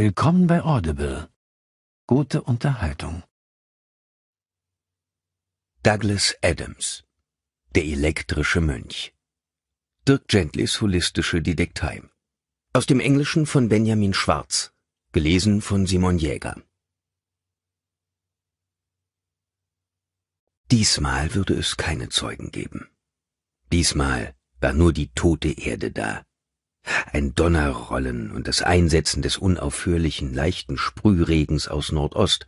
Willkommen bei Audible. Gute Unterhaltung. Douglas Adams Der elektrische Mönch Dirk Gentlys holistische Detektei Aus dem Englischen von Benjamin Schwarz Gelesen von Simon Jäger Diesmal würde es keine Zeugen geben. Diesmal war nur die tote Erde da, ein Donnerrollen und das Einsetzen des unaufhörlichen, leichten Sprühregens aus Nordost,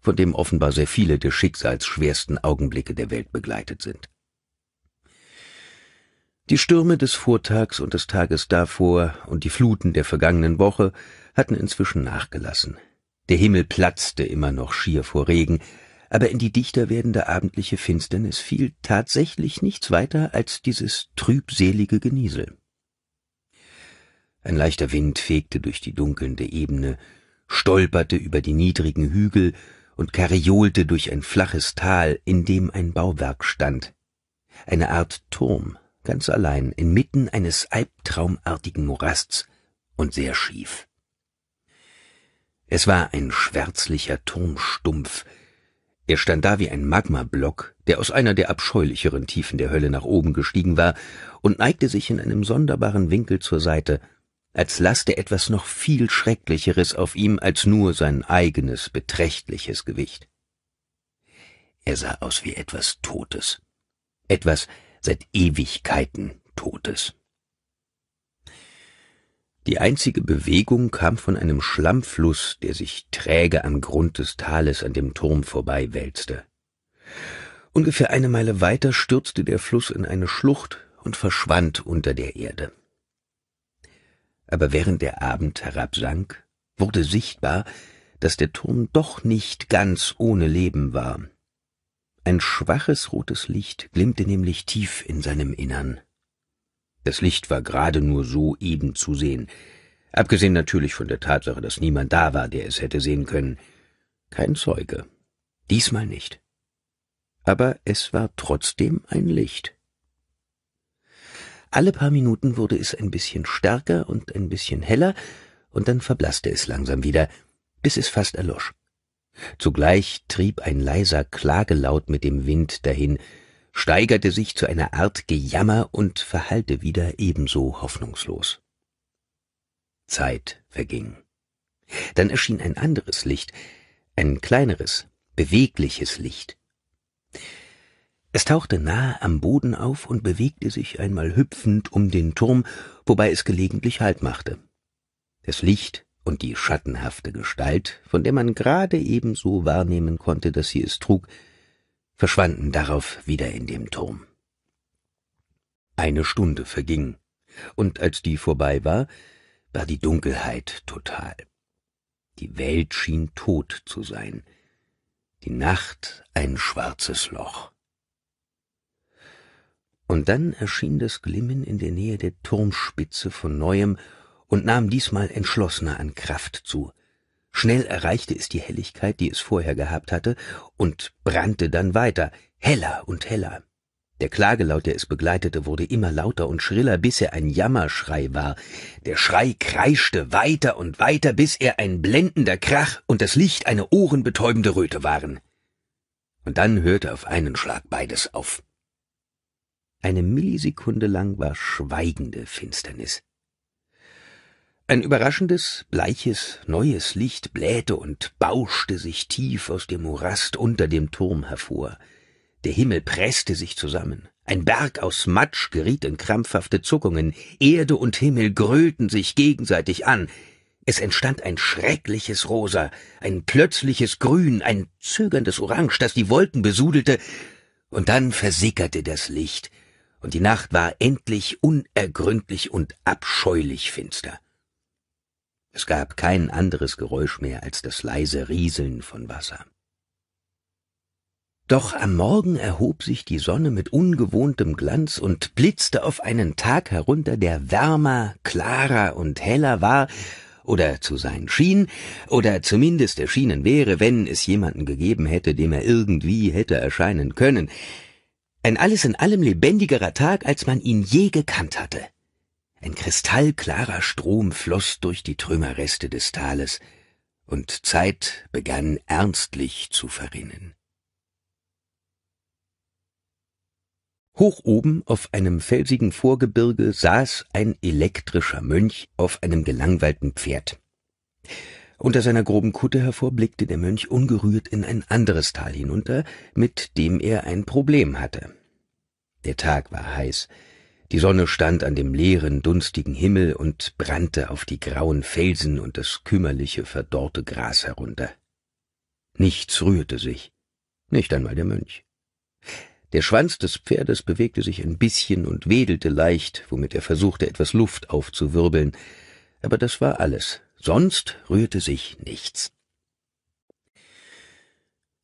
von dem offenbar sehr viele der schicksalsschwersten Augenblicke der Welt begleitet sind. Die Stürme des Vortags und des Tages davor und die Fluten der vergangenen Woche hatten inzwischen nachgelassen. Der Himmel platzte immer noch schier vor Regen, aber in die dichter werdende abendliche Finsternis fiel tatsächlich nichts weiter als dieses trübselige Geniesel. Ein leichter Wind fegte durch die dunkelnde Ebene, stolperte über die niedrigen Hügel und kariolte durch ein flaches Tal, in dem ein Bauwerk stand. Eine Art Turm, ganz allein, inmitten eines albtraumartigen Morasts und sehr schief. Es war ein schwärzlicher Turmstumpf. Er stand da wie ein Magmablock, der aus einer der abscheulicheren Tiefen der Hölle nach oben gestiegen war und neigte sich in einem sonderbaren Winkel zur Seite – als laste etwas noch viel Schrecklicheres auf ihm als nur sein eigenes beträchtliches Gewicht. Er sah aus wie etwas Totes, etwas seit Ewigkeiten Totes. Die einzige Bewegung kam von einem Schlammfluss, der sich träge am Grund des Tales an dem Turm vorbei wälzte. Ungefähr eine Meile weiter stürzte der Fluss in eine Schlucht und verschwand unter der Erde aber während der Abend herabsank, wurde sichtbar, dass der Turm doch nicht ganz ohne Leben war. Ein schwaches rotes Licht glimmte nämlich tief in seinem Innern. Das Licht war gerade nur so eben zu sehen, abgesehen natürlich von der Tatsache, dass niemand da war, der es hätte sehen können. Kein Zeuge. Diesmal nicht. Aber es war trotzdem ein Licht. Alle paar Minuten wurde es ein bisschen stärker und ein bisschen heller, und dann verblasste es langsam wieder, bis es fast erlosch. Zugleich trieb ein leiser Klagelaut mit dem Wind dahin, steigerte sich zu einer Art Gejammer und verhallte wieder ebenso hoffnungslos. Zeit verging. Dann erschien ein anderes Licht, ein kleineres, bewegliches Licht. Es tauchte nahe am Boden auf und bewegte sich einmal hüpfend um den Turm, wobei es gelegentlich Halt machte. Das Licht und die schattenhafte Gestalt, von der man gerade ebenso wahrnehmen konnte, dass sie es trug, verschwanden darauf wieder in dem Turm. Eine Stunde verging, und als die vorbei war, war die Dunkelheit total. Die Welt schien tot zu sein, die Nacht ein schwarzes Loch. Und dann erschien das Glimmen in der Nähe der Turmspitze von neuem und nahm diesmal entschlossener an Kraft zu. Schnell erreichte es die Helligkeit, die es vorher gehabt hatte, und brannte dann weiter, heller und heller. Der Klagelaut, der es begleitete, wurde immer lauter und schriller, bis er ein Jammerschrei war. Der Schrei kreischte weiter und weiter, bis er ein blendender Krach und das Licht eine ohrenbetäubende Röte waren. Und dann hörte auf einen Schlag beides auf. Eine Millisekunde lang war schweigende Finsternis. Ein überraschendes, bleiches, neues Licht blähte und bauschte sich tief aus dem Morast unter dem Turm hervor. Der Himmel presste sich zusammen. Ein Berg aus Matsch geriet in krampfhafte Zuckungen. Erde und Himmel grölten sich gegenseitig an. Es entstand ein schreckliches Rosa, ein plötzliches Grün, ein zögerndes Orange, das die Wolken besudelte, und dann versickerte das Licht – und die Nacht war endlich unergründlich und abscheulich finster. Es gab kein anderes Geräusch mehr als das leise Rieseln von Wasser. Doch am Morgen erhob sich die Sonne mit ungewohntem Glanz und blitzte auf einen Tag herunter, der wärmer, klarer und heller war, oder zu sein schien, oder zumindest erschienen wäre, wenn es jemanden gegeben hätte, dem er irgendwie hätte erscheinen können ein alles in allem lebendigerer Tag, als man ihn je gekannt hatte. Ein kristallklarer Strom floss durch die Trümmerreste des Tales, und Zeit begann ernstlich zu verrinnen. Hoch oben auf einem felsigen Vorgebirge saß ein elektrischer Mönch auf einem gelangweilten Pferd. Unter seiner groben Kutte hervorblickte der Mönch ungerührt in ein anderes Tal hinunter, mit dem er ein Problem hatte. Der Tag war heiß. Die Sonne stand an dem leeren, dunstigen Himmel und brannte auf die grauen Felsen und das kümmerliche, verdorrte Gras herunter. Nichts rührte sich, nicht einmal der Mönch. Der Schwanz des Pferdes bewegte sich ein bisschen und wedelte leicht, womit er versuchte, etwas Luft aufzuwirbeln, aber das war alles, sonst rührte sich nichts.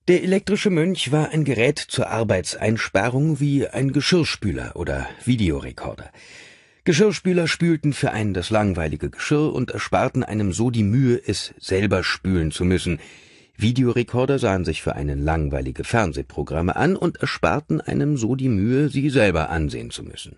Der elektrische Mönch war ein Gerät zur Arbeitseinsparung wie ein Geschirrspüler oder Videorekorder. Geschirrspüler spülten für einen das langweilige Geschirr und ersparten einem so die Mühe, es selber spülen zu müssen. Videorekorder sahen sich für einen langweilige Fernsehprogramme an und ersparten einem so die Mühe, sie selber ansehen zu müssen.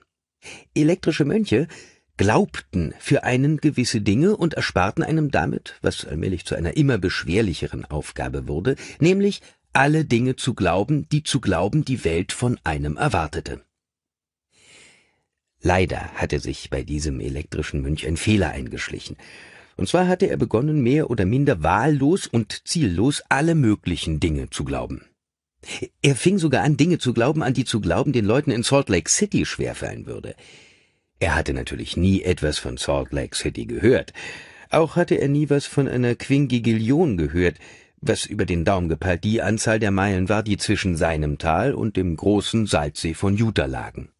Elektrische Mönche glaubten für einen gewisse Dinge und ersparten einem damit, was allmählich zu einer immer beschwerlicheren Aufgabe wurde, nämlich alle Dinge zu glauben, die zu glauben die Welt von einem erwartete. Leider hatte sich bei diesem elektrischen Mönch ein Fehler eingeschlichen. Und zwar hatte er begonnen, mehr oder minder wahllos und ziellos alle möglichen Dinge zu glauben. Er fing sogar an, Dinge zu glauben, an die zu glauben den Leuten in Salt Lake City schwerfallen würde. Er hatte natürlich nie etwas von Salt Lake City gehört. Auch hatte er nie was von einer Quingigillion gehört, was über den Daumen gepeilt die Anzahl der Meilen war, die zwischen seinem Tal und dem großen Salzsee von Utah lagen.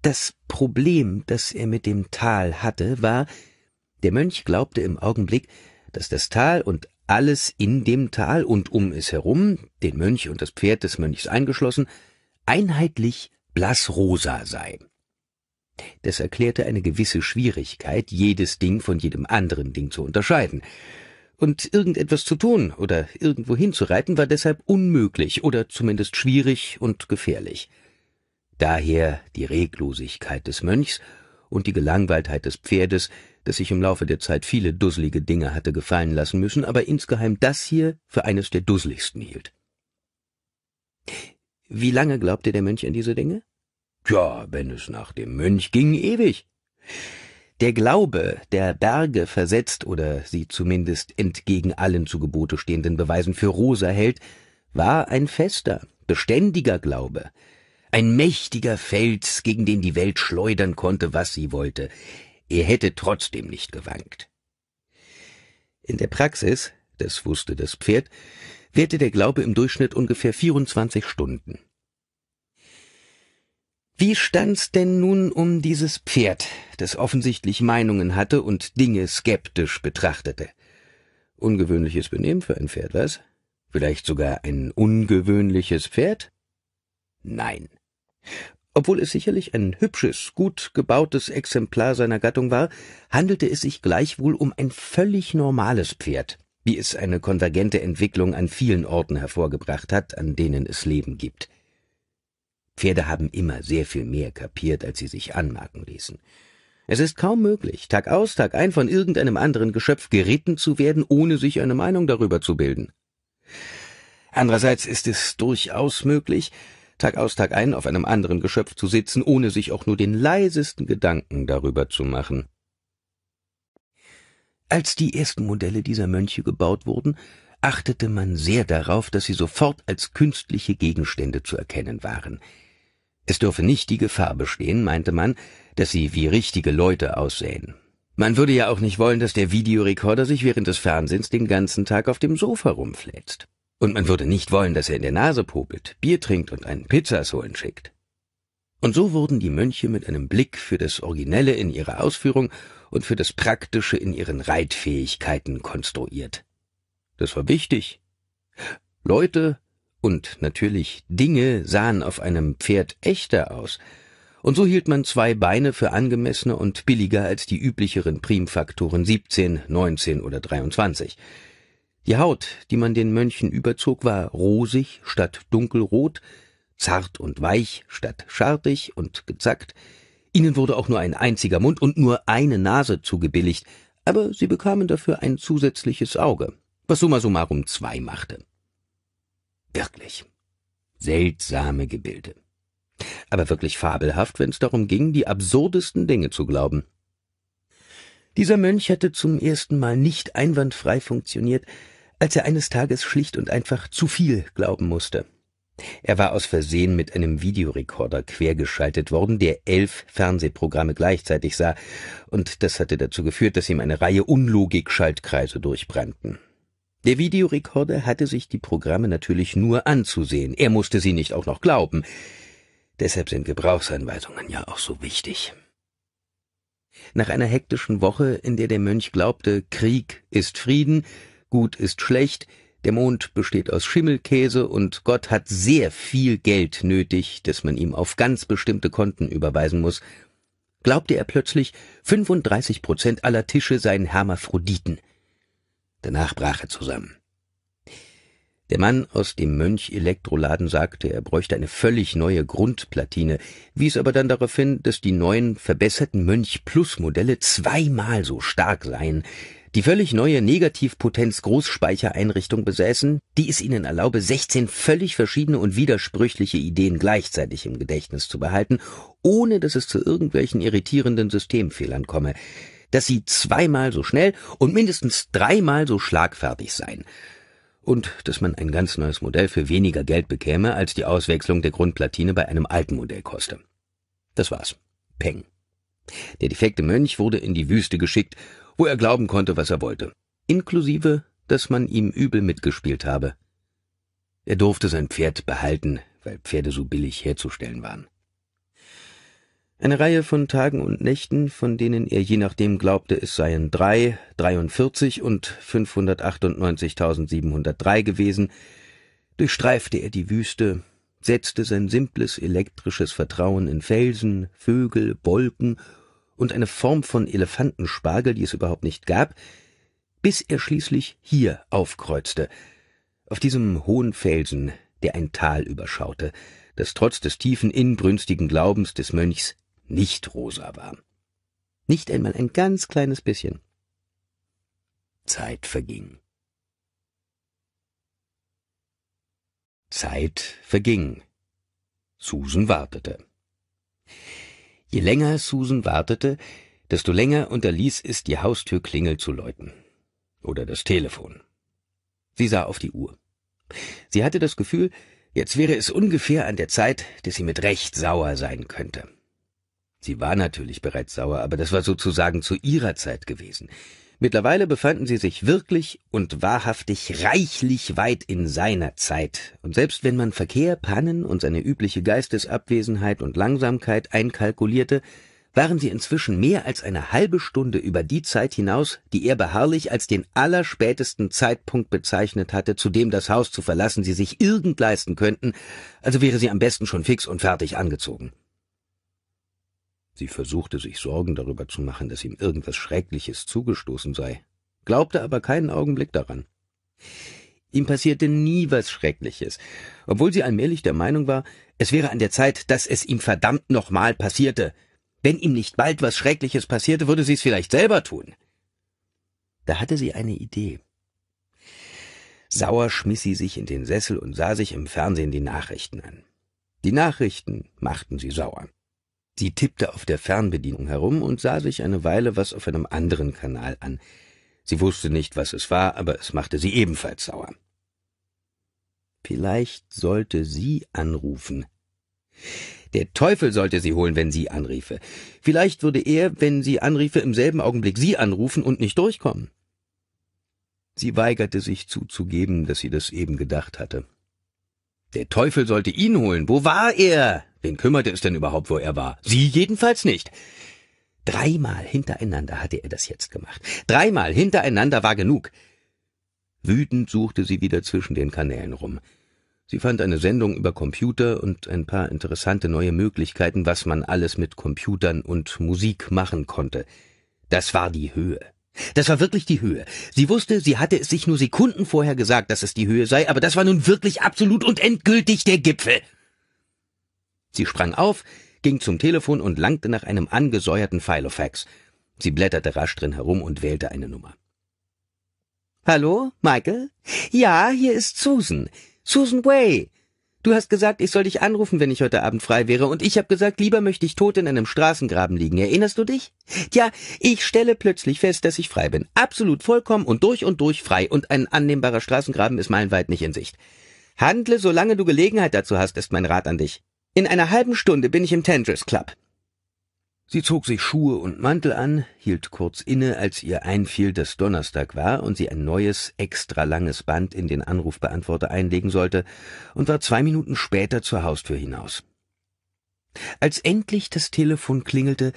Das Problem, das er mit dem Tal hatte, war, der Mönch glaubte im Augenblick, dass das Tal und alles in dem Tal und um es herum, den Mönch und das Pferd des Mönchs eingeschlossen, einheitlich blassrosa sei. Das erklärte eine gewisse Schwierigkeit, jedes Ding von jedem anderen Ding zu unterscheiden. Und irgendetwas zu tun oder irgendwo hinzureiten war deshalb unmöglich oder zumindest schwierig und gefährlich. Daher die Reglosigkeit des Mönchs und die Gelangweiltheit des Pferdes, das sich im Laufe der Zeit viele dusselige Dinge hatte gefallen lassen müssen, aber insgeheim das hier für eines der dusseligsten hielt. Wie lange glaubte der Mönch an diese Dinge? Tja, wenn es nach dem Mönch ging, ewig. Der Glaube, der Berge versetzt oder sie zumindest entgegen allen zu Gebote stehenden Beweisen für Rosa hält, war ein fester, beständiger Glaube, ein mächtiger Fels, gegen den die Welt schleudern konnte, was sie wollte. Er hätte trotzdem nicht gewankt. In der Praxis, das wusste das Pferd, währte der Glaube im Durchschnitt ungefähr 24 Stunden. Wie stand's denn nun um dieses Pferd, das offensichtlich Meinungen hatte und Dinge skeptisch betrachtete? Ungewöhnliches Benehmen für ein Pferd, was? Vielleicht sogar ein ungewöhnliches Pferd? Nein. Obwohl es sicherlich ein hübsches, gut gebautes Exemplar seiner Gattung war, handelte es sich gleichwohl um ein völlig normales Pferd, wie es eine konvergente Entwicklung an vielen Orten hervorgebracht hat, an denen es Leben gibt. Pferde haben immer sehr viel mehr kapiert, als sie sich anmerken ließen. Es ist kaum möglich, Tag aus, Tag ein von irgendeinem anderen Geschöpf geritten zu werden, ohne sich eine Meinung darüber zu bilden. Andererseits ist es durchaus möglich, Tag aus, Tag ein auf einem anderen Geschöpf zu sitzen, ohne sich auch nur den leisesten Gedanken darüber zu machen. Als die ersten Modelle dieser Mönche gebaut wurden, achtete man sehr darauf, dass sie sofort als künstliche Gegenstände zu erkennen waren – es dürfe nicht die Gefahr bestehen, meinte man, dass sie wie richtige Leute aussehen. Man würde ja auch nicht wollen, dass der Videorekorder sich während des Fernsehens den ganzen Tag auf dem Sofa rumfläzt. Und man würde nicht wollen, dass er in der Nase popelt, Bier trinkt und einen Pizzas holen schickt. Und so wurden die Mönche mit einem Blick für das Originelle in ihrer Ausführung und für das Praktische in ihren Reitfähigkeiten konstruiert. Das war wichtig. Leute und natürlich, Dinge sahen auf einem Pferd echter aus. Und so hielt man zwei Beine für angemessener und billiger als die üblicheren Primfaktoren 17, 19 oder 23. Die Haut, die man den Mönchen überzog, war rosig statt dunkelrot, zart und weich statt schartig und gezackt. Ihnen wurde auch nur ein einziger Mund und nur eine Nase zugebilligt, aber sie bekamen dafür ein zusätzliches Auge, was summa summarum zwei machte. Wirklich. Seltsame Gebilde. Aber wirklich fabelhaft, wenn es darum ging, die absurdesten Dinge zu glauben. Dieser Mönch hatte zum ersten Mal nicht einwandfrei funktioniert, als er eines Tages schlicht und einfach zu viel glauben musste. Er war aus Versehen mit einem Videorekorder quergeschaltet worden, der elf Fernsehprogramme gleichzeitig sah, und das hatte dazu geführt, dass ihm eine Reihe Unlogik-Schaltkreise durchbrannten. Der Videorekorder hatte sich die Programme natürlich nur anzusehen, er musste sie nicht auch noch glauben. Deshalb sind Gebrauchsanweisungen ja auch so wichtig. Nach einer hektischen Woche, in der der Mönch glaubte, Krieg ist Frieden, gut ist schlecht, der Mond besteht aus Schimmelkäse und Gott hat sehr viel Geld nötig, das man ihm auf ganz bestimmte Konten überweisen muss, glaubte er plötzlich, 35 Prozent aller Tische seien Hermaphroditen – Danach brach er zusammen. Der Mann aus dem Mönch-Elektroladen sagte, er bräuchte eine völlig neue Grundplatine, wies aber dann darauf hin, dass die neuen verbesserten Mönch-Plus-Modelle zweimal so stark seien, die völlig neue Negativpotenz-Großspeichereinrichtung besäßen, die es ihnen erlaube, 16 völlig verschiedene und widersprüchliche Ideen gleichzeitig im Gedächtnis zu behalten, ohne dass es zu irgendwelchen irritierenden Systemfehlern komme dass sie zweimal so schnell und mindestens dreimal so schlagfertig seien und dass man ein ganz neues Modell für weniger Geld bekäme, als die Auswechslung der Grundplatine bei einem alten Modell koste. Das war's. Peng. Der defekte Mönch wurde in die Wüste geschickt, wo er glauben konnte, was er wollte, inklusive, dass man ihm übel mitgespielt habe. Er durfte sein Pferd behalten, weil Pferde so billig herzustellen waren. Eine Reihe von Tagen und Nächten, von denen er je nachdem glaubte, es seien drei, 43 und 598.703 gewesen, durchstreifte er die Wüste, setzte sein simples elektrisches Vertrauen in Felsen, Vögel, Wolken und eine Form von Elefantenspargel, die es überhaupt nicht gab, bis er schließlich hier aufkreuzte, auf diesem hohen Felsen, der ein Tal überschaute, das trotz des tiefen inbrünstigen Glaubens des Mönchs nicht rosa war. Nicht einmal ein ganz kleines bisschen. Zeit verging. Zeit verging. Susan wartete. Je länger Susan wartete, desto länger unterließ es, die Haustürklingel zu läuten. Oder das Telefon. Sie sah auf die Uhr. Sie hatte das Gefühl, jetzt wäre es ungefähr an der Zeit, dass sie mit Recht sauer sein könnte. Sie war natürlich bereits sauer, aber das war sozusagen zu ihrer Zeit gewesen. Mittlerweile befanden sie sich wirklich und wahrhaftig reichlich weit in seiner Zeit, und selbst wenn man Verkehr, Pannen und seine übliche Geistesabwesenheit und Langsamkeit einkalkulierte, waren sie inzwischen mehr als eine halbe Stunde über die Zeit hinaus, die er beharrlich als den allerspätesten Zeitpunkt bezeichnet hatte, zu dem das Haus zu verlassen sie sich irgend leisten könnten, also wäre sie am besten schon fix und fertig angezogen. Sie versuchte sich Sorgen darüber zu machen, dass ihm irgendwas Schreckliches zugestoßen sei, glaubte aber keinen Augenblick daran. Ihm passierte nie was Schreckliches, obwohl sie allmählich der Meinung war, es wäre an der Zeit, dass es ihm verdammt nochmal passierte. Wenn ihm nicht bald was Schreckliches passierte, würde sie es vielleicht selber tun. Da hatte sie eine Idee. Sauer schmiss sie sich in den Sessel und sah sich im Fernsehen die Nachrichten an. Die Nachrichten machten sie sauer. Sie tippte auf der Fernbedienung herum und sah sich eine Weile was auf einem anderen Kanal an. Sie wusste nicht, was es war, aber es machte sie ebenfalls sauer. Vielleicht sollte sie anrufen. Der Teufel sollte sie holen, wenn sie anriefe. Vielleicht würde er, wenn sie anriefe, im selben Augenblick sie anrufen und nicht durchkommen. Sie weigerte sich zuzugeben, dass sie das eben gedacht hatte. Der Teufel sollte ihn holen. Wo war er? Wen kümmerte es denn überhaupt, wo er war? Sie jedenfalls nicht. Dreimal hintereinander hatte er das jetzt gemacht. Dreimal hintereinander war genug. Wütend suchte sie wieder zwischen den Kanälen rum. Sie fand eine Sendung über Computer und ein paar interessante neue Möglichkeiten, was man alles mit Computern und Musik machen konnte. Das war die Höhe. Das war wirklich die Höhe. Sie wusste, sie hatte es sich nur Sekunden vorher gesagt, dass es die Höhe sei, aber das war nun wirklich absolut und endgültig der Gipfel. Sie sprang auf, ging zum Telefon und langte nach einem angesäuerten Filofax. Sie blätterte rasch drin herum und wählte eine Nummer. Hallo, Michael? Ja, hier ist Susan. Susan Way. Du hast gesagt, ich soll dich anrufen, wenn ich heute Abend frei wäre, und ich habe gesagt, lieber möchte ich tot in einem Straßengraben liegen. Erinnerst du dich? Tja, ich stelle plötzlich fest, dass ich frei bin. Absolut vollkommen und durch und durch frei, und ein annehmbarer Straßengraben ist meilenweit nicht in Sicht. Handle, solange du Gelegenheit dazu hast, ist mein Rat an dich. In einer halben Stunde bin ich im Tendris Club. Sie zog sich Schuhe und Mantel an, hielt kurz inne, als ihr einfiel, dass Donnerstag war und sie ein neues, extra langes Band in den Anrufbeantworter einlegen sollte, und war zwei Minuten später zur Haustür hinaus. Als endlich das Telefon klingelte,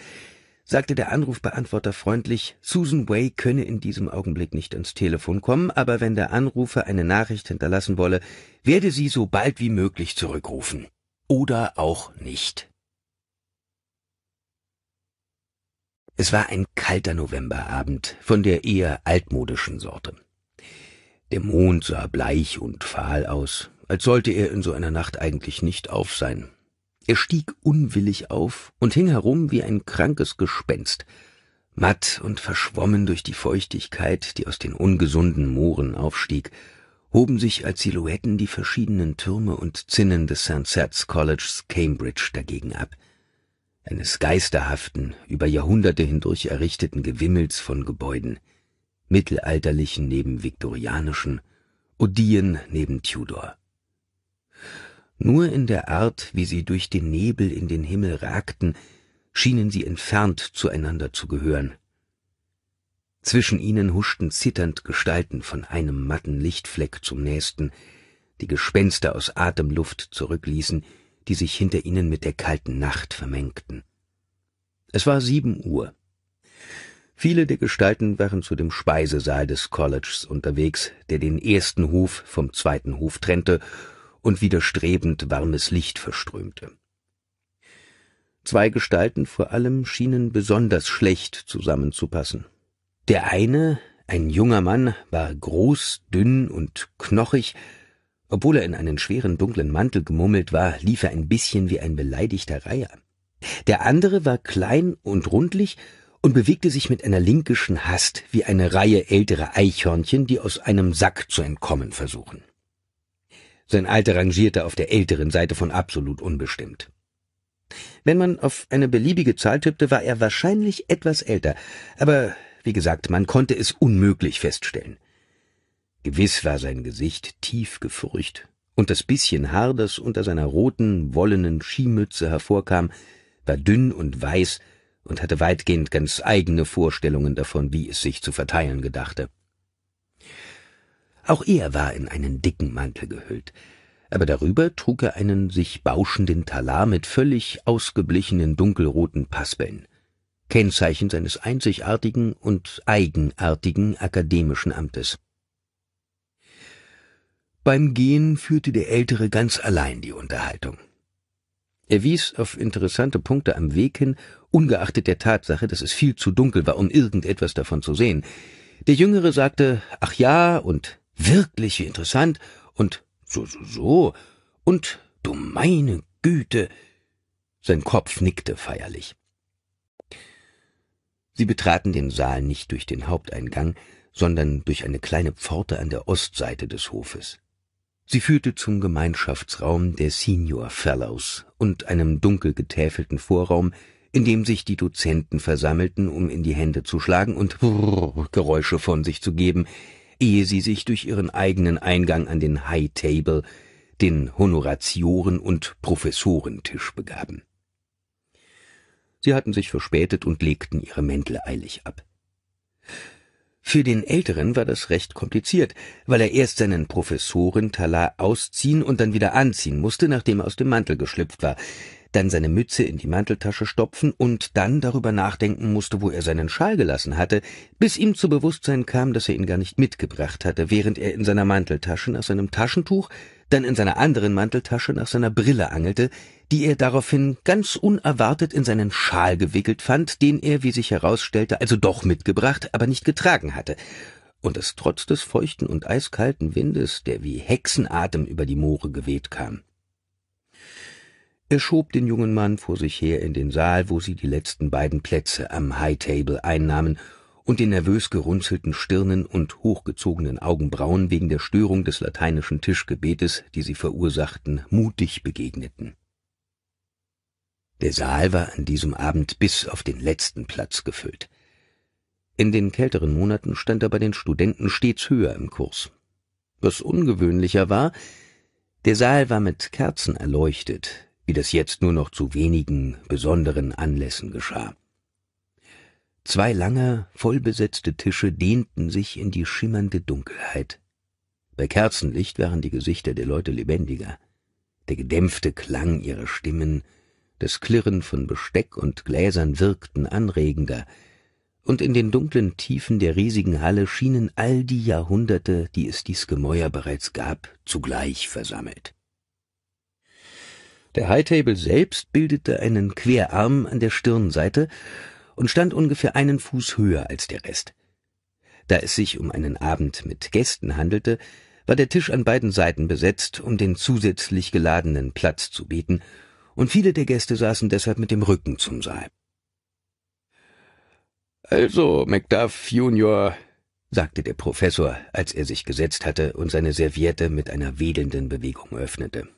sagte der Anrufbeantworter freundlich, Susan Way könne in diesem Augenblick nicht ans Telefon kommen, aber wenn der Anrufer eine Nachricht hinterlassen wolle, werde sie so bald wie möglich zurückrufen oder auch nicht. Es war ein kalter Novemberabend von der eher altmodischen Sorte. Der Mond sah bleich und fahl aus, als sollte er in so einer Nacht eigentlich nicht auf sein. Er stieg unwillig auf und hing herum wie ein krankes Gespenst, matt und verschwommen durch die Feuchtigkeit, die aus den ungesunden Mooren aufstieg hoben sich als Silhouetten die verschiedenen Türme und Zinnen des St. Seth's College, Cambridge dagegen ab, eines geisterhaften, über Jahrhunderte hindurch errichteten Gewimmels von Gebäuden, mittelalterlichen neben viktorianischen, Odien neben Tudor. Nur in der Art, wie sie durch den Nebel in den Himmel ragten, schienen sie entfernt zueinander zu gehören, zwischen ihnen huschten zitternd Gestalten von einem matten Lichtfleck zum nächsten, die Gespenster aus Atemluft zurückließen, die sich hinter ihnen mit der kalten Nacht vermengten. Es war sieben Uhr. Viele der Gestalten waren zu dem Speisesaal des Colleges unterwegs, der den ersten Hof vom zweiten Hof trennte und widerstrebend warmes Licht verströmte. Zwei Gestalten vor allem schienen besonders schlecht zusammenzupassen. Der eine, ein junger Mann, war groß, dünn und knochig. Obwohl er in einen schweren dunklen Mantel gemummelt war, lief er ein bisschen wie ein beleidigter Reiher. Der andere war klein und rundlich und bewegte sich mit einer linkischen Hast wie eine Reihe älterer Eichhörnchen, die aus einem Sack zu entkommen versuchen. Sein Alter rangierte auf der älteren Seite von absolut unbestimmt. Wenn man auf eine beliebige Zahl tippte, war er wahrscheinlich etwas älter, aber wie gesagt, man konnte es unmöglich feststellen. Gewiss war sein Gesicht tief gefurcht, und das bisschen Haar, das unter seiner roten, wollenen Skimütze hervorkam, war dünn und weiß und hatte weitgehend ganz eigene Vorstellungen davon, wie es sich zu verteilen gedachte. Auch er war in einen dicken Mantel gehüllt, aber darüber trug er einen sich bauschenden Talar mit völlig ausgeblichenen dunkelroten Paspeln. Kennzeichen seines einzigartigen und eigenartigen akademischen Amtes. Beim Gehen führte der Ältere ganz allein die Unterhaltung. Er wies auf interessante Punkte am Weg hin, ungeachtet der Tatsache, dass es viel zu dunkel war, um irgendetwas davon zu sehen. Der Jüngere sagte, ach ja, und wirklich interessant, und so, so, so, und du meine Güte. Sein Kopf nickte feierlich. Sie betraten den Saal nicht durch den Haupteingang, sondern durch eine kleine Pforte an der Ostseite des Hofes. Sie führte zum Gemeinschaftsraum der Senior Fellows und einem dunkel getäfelten Vorraum, in dem sich die Dozenten versammelten, um in die Hände zu schlagen und Geräusche von sich zu geben, ehe sie sich durch ihren eigenen Eingang an den High Table, den Honoratioren- und Professorentisch begaben. Sie hatten sich verspätet und legten ihre Mäntel eilig ab. Für den Älteren war das recht kompliziert, weil er erst seinen Professorentalar ausziehen und dann wieder anziehen musste, nachdem er aus dem Mantel geschlüpft war, dann seine Mütze in die Manteltasche stopfen und dann darüber nachdenken musste, wo er seinen Schal gelassen hatte, bis ihm zu Bewusstsein kam, dass er ihn gar nicht mitgebracht hatte, während er in seiner Manteltasche nach seinem Taschentuch, dann in seiner anderen Manteltasche nach seiner Brille angelte, die er daraufhin ganz unerwartet in seinen Schal gewickelt fand, den er, wie sich herausstellte, also doch mitgebracht, aber nicht getragen hatte, und es trotz des feuchten und eiskalten Windes, der wie Hexenatem über die Moore geweht kam. Er schob den jungen Mann vor sich her in den Saal, wo sie die letzten beiden Plätze am High Table einnahmen und den nervös gerunzelten Stirnen und hochgezogenen Augenbrauen wegen der Störung des lateinischen Tischgebetes, die sie verursachten, mutig begegneten. Der Saal war an diesem Abend bis auf den letzten Platz gefüllt. In den kälteren Monaten stand er bei den Studenten stets höher im Kurs. Was ungewöhnlicher war, der Saal war mit Kerzen erleuchtet, wie das jetzt nur noch zu wenigen besonderen Anlässen geschah. Zwei lange, vollbesetzte Tische dehnten sich in die schimmernde Dunkelheit. Bei Kerzenlicht waren die Gesichter der Leute lebendiger. Der gedämpfte Klang ihrer Stimmen das Klirren von Besteck und Gläsern wirkten anregender, und in den dunklen Tiefen der riesigen Halle schienen all die Jahrhunderte, die es dies Gemäuer bereits gab, zugleich versammelt. Der Hightable selbst bildete einen Querarm an der Stirnseite und stand ungefähr einen Fuß höher als der Rest. Da es sich um einen Abend mit Gästen handelte, war der Tisch an beiden Seiten besetzt, um den zusätzlich geladenen Platz zu bieten, und viele der Gäste saßen deshalb mit dem Rücken zum Saal. Also, Macduff Junior, sagte der Professor, als er sich gesetzt hatte und seine Serviette mit einer wedelnden Bewegung öffnete.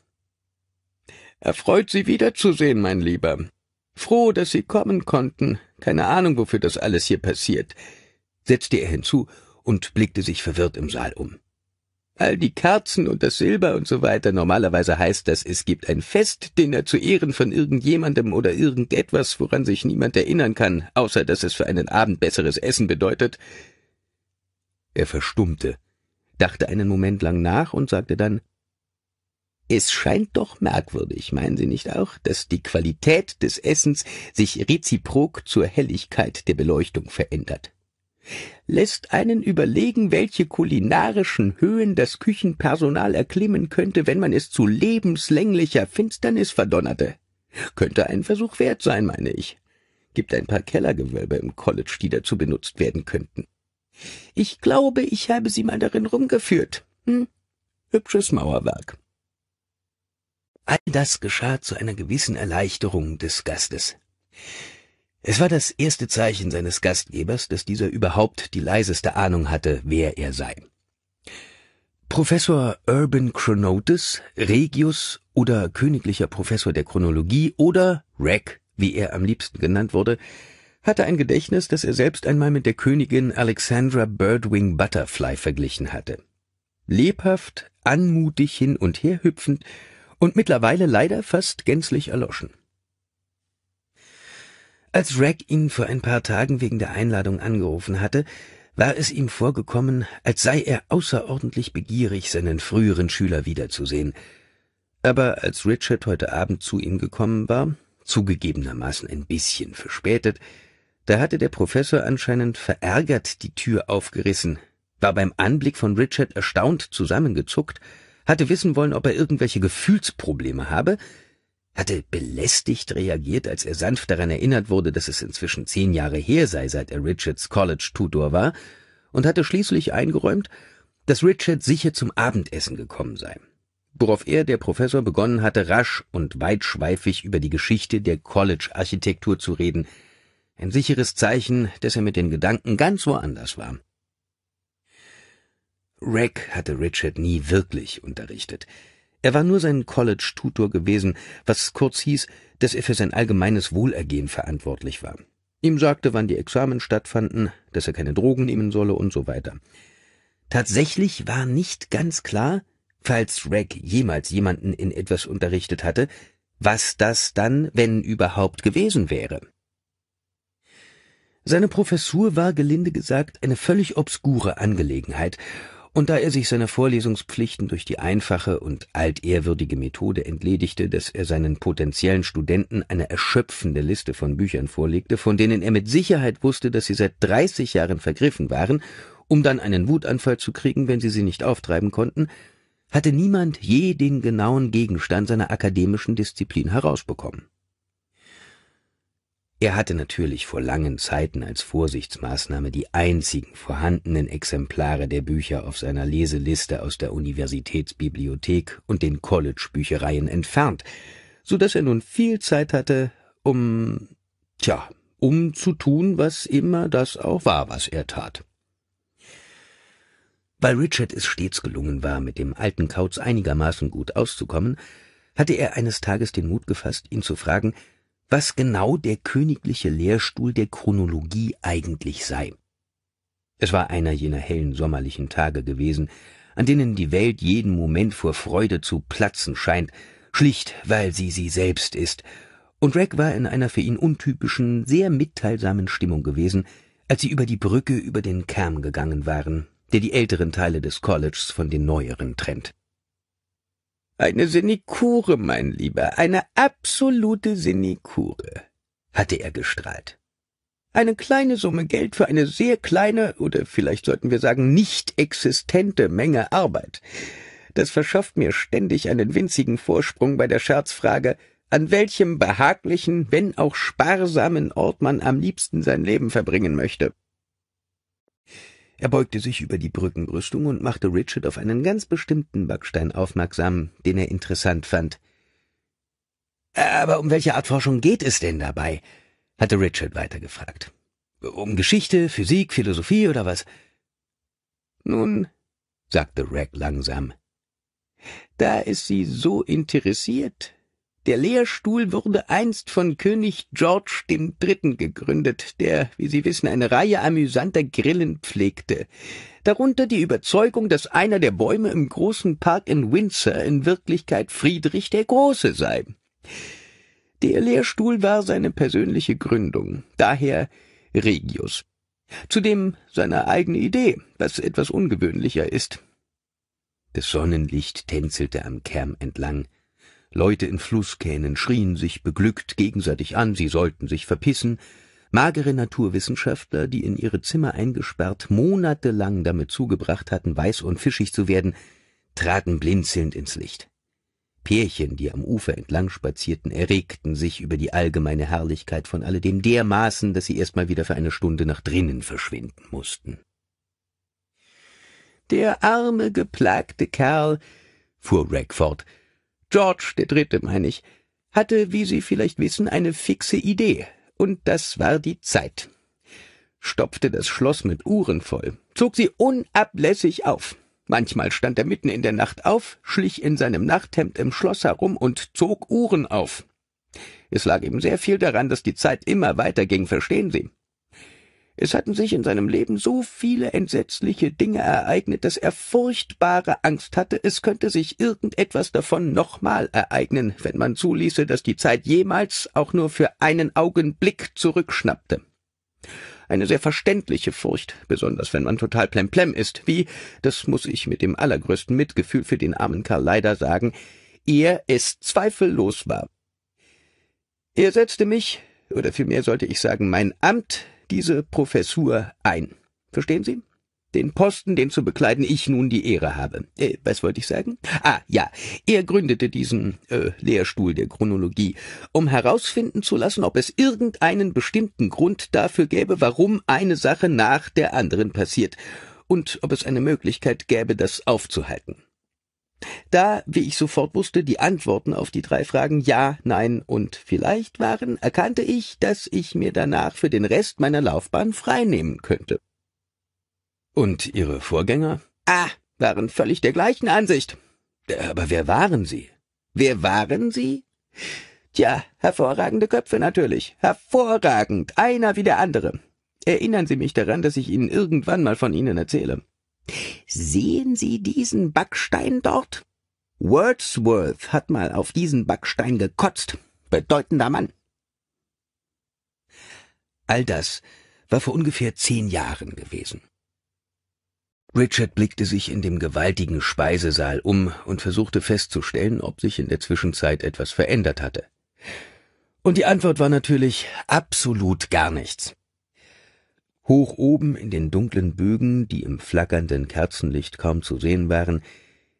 Erfreut Sie wiederzusehen, mein Lieber. Froh, dass Sie kommen konnten. Keine Ahnung, wofür das alles hier passiert, setzte er hinzu und blickte sich verwirrt im Saal um all die Kerzen und das Silber und so weiter. Normalerweise heißt das, es gibt ein Festdinner zu Ehren von irgendjemandem oder irgendetwas, woran sich niemand erinnern kann, außer dass es für einen Abend besseres Essen bedeutet. Er verstummte, dachte einen Moment lang nach und sagte dann es scheint doch merkwürdig, meinen Sie nicht auch, dass die Qualität des Essens sich reziprok zur Helligkeit der Beleuchtung verändert lässt einen überlegen, welche kulinarischen Höhen das Küchenpersonal erklimmen könnte, wenn man es zu lebenslänglicher Finsternis verdonnerte. Könnte ein Versuch wert sein, meine ich. Gibt ein paar Kellergewölbe im College, die dazu benutzt werden könnten. Ich glaube, ich habe sie mal darin rumgeführt. Hm? Hübsches Mauerwerk. All das geschah zu einer gewissen Erleichterung des Gastes. Es war das erste Zeichen seines Gastgebers, dass dieser überhaupt die leiseste Ahnung hatte, wer er sei. Professor Urban Chronotis, Regius oder königlicher Professor der Chronologie oder Reg, wie er am liebsten genannt wurde, hatte ein Gedächtnis, das er selbst einmal mit der Königin Alexandra Birdwing Butterfly verglichen hatte. Lebhaft, anmutig hin und her hüpfend und mittlerweile leider fast gänzlich erloschen. Als Rack ihn vor ein paar Tagen wegen der Einladung angerufen hatte, war es ihm vorgekommen, als sei er außerordentlich begierig, seinen früheren Schüler wiederzusehen. Aber als Richard heute Abend zu ihm gekommen war, zugegebenermaßen ein bisschen verspätet, da hatte der Professor anscheinend verärgert die Tür aufgerissen, war beim Anblick von Richard erstaunt zusammengezuckt, hatte wissen wollen, ob er irgendwelche Gefühlsprobleme habe, hatte belästigt reagiert, als er sanft daran erinnert wurde, dass es inzwischen zehn Jahre her sei, seit er Richards College Tutor war, und hatte schließlich eingeräumt, dass Richard sicher zum Abendessen gekommen sei, worauf er, der Professor, begonnen hatte, rasch und weitschweifig über die Geschichte der College-Architektur zu reden, ein sicheres Zeichen, dass er mit den Gedanken ganz woanders war. Rack hatte Richard nie wirklich unterrichtet, er war nur sein College-Tutor gewesen, was kurz hieß, dass er für sein allgemeines Wohlergehen verantwortlich war. Ihm sagte, wann die Examen stattfanden, dass er keine Drogen nehmen solle und so weiter. Tatsächlich war nicht ganz klar, falls Rack jemals jemanden in etwas unterrichtet hatte, was das dann, wenn überhaupt, gewesen wäre. Seine Professur war gelinde gesagt eine völlig obskure Angelegenheit, und da er sich seiner Vorlesungspflichten durch die einfache und altehrwürdige Methode entledigte, dass er seinen potenziellen Studenten eine erschöpfende Liste von Büchern vorlegte, von denen er mit Sicherheit wusste, dass sie seit 30 Jahren vergriffen waren, um dann einen Wutanfall zu kriegen, wenn sie sie nicht auftreiben konnten, hatte niemand je den genauen Gegenstand seiner akademischen Disziplin herausbekommen. Er hatte natürlich vor langen Zeiten als Vorsichtsmaßnahme die einzigen vorhandenen Exemplare der Bücher auf seiner Leseliste aus der Universitätsbibliothek und den College-Büchereien entfernt, so dass er nun viel Zeit hatte, um, tja, um zu tun, was immer das auch war, was er tat. Weil Richard es stets gelungen war, mit dem alten Kauz einigermaßen gut auszukommen, hatte er eines Tages den Mut gefasst, ihn zu fragen, was genau der königliche Lehrstuhl der Chronologie eigentlich sei. Es war einer jener hellen sommerlichen Tage gewesen, an denen die Welt jeden Moment vor Freude zu platzen scheint, schlicht weil sie sie selbst ist, und Rack war in einer für ihn untypischen, sehr mitteilsamen Stimmung gewesen, als sie über die Brücke über den Cam gegangen waren, der die älteren Teile des Colleges von den neueren trennt. Eine Sinikure, mein Lieber, eine absolute Sinikure, hatte er gestrahlt. Eine kleine Summe Geld für eine sehr kleine oder vielleicht sollten wir sagen nicht existente Menge Arbeit. Das verschafft mir ständig einen winzigen Vorsprung bei der Scherzfrage, an welchem behaglichen, wenn auch sparsamen Ort man am liebsten sein Leben verbringen möchte. Er beugte sich über die Brückenbrüstung und machte Richard auf einen ganz bestimmten Backstein aufmerksam, den er interessant fand. Aber um welche Art Forschung geht es denn dabei? hatte Richard weitergefragt. Um Geschichte, Physik, Philosophie oder was? Nun, sagte Reg langsam, da ist Sie so interessiert, der Lehrstuhl wurde einst von König George III. gegründet, der, wie Sie wissen, eine Reihe amüsanter Grillen pflegte. Darunter die Überzeugung, dass einer der Bäume im großen Park in Windsor in Wirklichkeit Friedrich der Große sei. Der Lehrstuhl war seine persönliche Gründung, daher Regius. Zudem seine eigene Idee, was etwas ungewöhnlicher ist. Das Sonnenlicht tänzelte am Kerm entlang, Leute in Flusskähnen schrien sich beglückt gegenseitig an, sie sollten sich verpissen, magere Naturwissenschaftler, die in ihre Zimmer eingesperrt monatelang damit zugebracht hatten, weiß und fischig zu werden, traten blinzelnd ins Licht. Pärchen, die am Ufer entlang spazierten, erregten sich über die allgemeine Herrlichkeit von alledem dermaßen, dass sie erst mal wieder für eine Stunde nach drinnen verschwinden mussten. Der arme, geplagte Kerl, fuhr Rack fort, George der Dritte, meine ich, hatte, wie Sie vielleicht wissen, eine fixe Idee, und das war die Zeit. Stopfte das Schloss mit Uhren voll, zog sie unablässig auf. Manchmal stand er mitten in der Nacht auf, schlich in seinem Nachthemd im Schloss herum und zog Uhren auf. Es lag eben sehr viel daran, dass die Zeit immer weiter ging, verstehen Sie. Es hatten sich in seinem Leben so viele entsetzliche Dinge ereignet, dass er furchtbare Angst hatte, es könnte sich irgendetwas davon nochmal ereignen, wenn man zuließe, dass die Zeit jemals auch nur für einen Augenblick zurückschnappte. Eine sehr verständliche Furcht, besonders wenn man total plemplem ist, wie, das muss ich mit dem allergrößten Mitgefühl für den armen Karl leider sagen, er es zweifellos war. Er setzte mich, oder vielmehr sollte ich sagen, mein Amt diese Professur ein. Verstehen Sie? Den Posten, den zu bekleiden ich nun die Ehre habe. Äh, was wollte ich sagen? Ah, ja. Er gründete diesen äh, Lehrstuhl der Chronologie, um herausfinden zu lassen, ob es irgendeinen bestimmten Grund dafür gäbe, warum eine Sache nach der anderen passiert, und ob es eine Möglichkeit gäbe, das aufzuhalten. Da, wie ich sofort wusste, die Antworten auf die drei Fragen Ja, Nein und Vielleicht waren, erkannte ich, dass ich mir danach für den Rest meiner Laufbahn freinehmen könnte. Und Ihre Vorgänger? Ah, waren völlig der gleichen Ansicht. Äh, aber wer waren Sie? Wer waren Sie? Tja, hervorragende Köpfe natürlich. Hervorragend, einer wie der andere. Erinnern Sie mich daran, dass ich Ihnen irgendwann mal von Ihnen erzähle. Sehen Sie diesen Backstein dort? Wordsworth hat mal auf diesen Backstein gekotzt. Bedeutender Mann. All das war vor ungefähr zehn Jahren gewesen. Richard blickte sich in dem gewaltigen Speisesaal um und versuchte festzustellen, ob sich in der Zwischenzeit etwas verändert hatte. Und die Antwort war natürlich absolut gar nichts. Hoch oben in den dunklen Bögen, die im flackernden Kerzenlicht kaum zu sehen waren,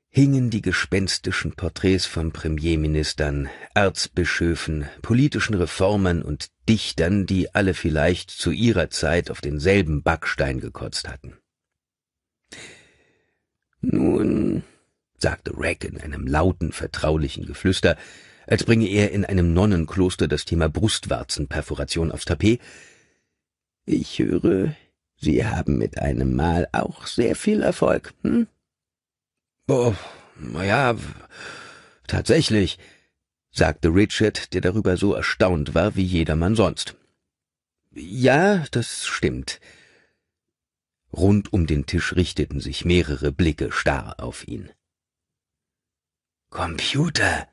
hingen die gespenstischen Porträts von Premierministern, Erzbischöfen, politischen Reformern und Dichtern, die alle vielleicht zu ihrer Zeit auf denselben Backstein gekotzt hatten. Nun, sagte Rack in einem lauten, vertraulichen Geflüster, als bringe er in einem Nonnenkloster das Thema Brustwarzenperforation aufs Tapet, ich höre, Sie haben mit einem Mal auch sehr viel Erfolg, hm? Oh, na ja, tatsächlich, sagte Richard, der darüber so erstaunt war wie jedermann sonst. Ja, das stimmt. Rund um den Tisch richteten sich mehrere Blicke starr auf ihn. Computer,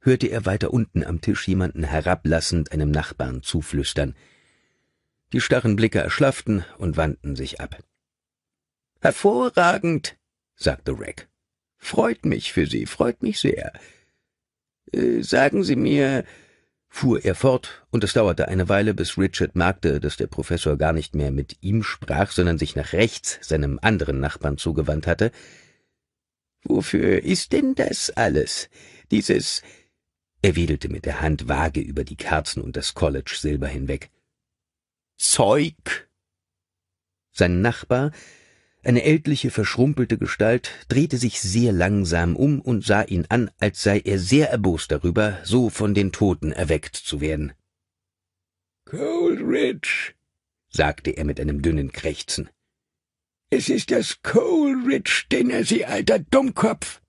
hörte er weiter unten am Tisch jemanden herablassend einem Nachbarn zuflüstern – die starren Blicke erschlafften und wandten sich ab. Hervorragend, sagte Rack. Freut mich für Sie, freut mich sehr. Äh, sagen Sie mir, fuhr er fort, und es dauerte eine Weile, bis Richard merkte, dass der Professor gar nicht mehr mit ihm sprach, sondern sich nach rechts seinem anderen Nachbarn zugewandt hatte. Wofür ist denn das alles? Dieses. Er wedelte mit der Hand vage über die Kerzen und das College-Silber hinweg. Zeug! Sein Nachbar, eine ältliche, verschrumpelte Gestalt, drehte sich sehr langsam um und sah ihn an, als sei er sehr erbost darüber, so von den Toten erweckt zu werden. Coleridge, sagte er mit einem dünnen Krächzen. Es ist das Coleridge den er Sie alter Dummkopf!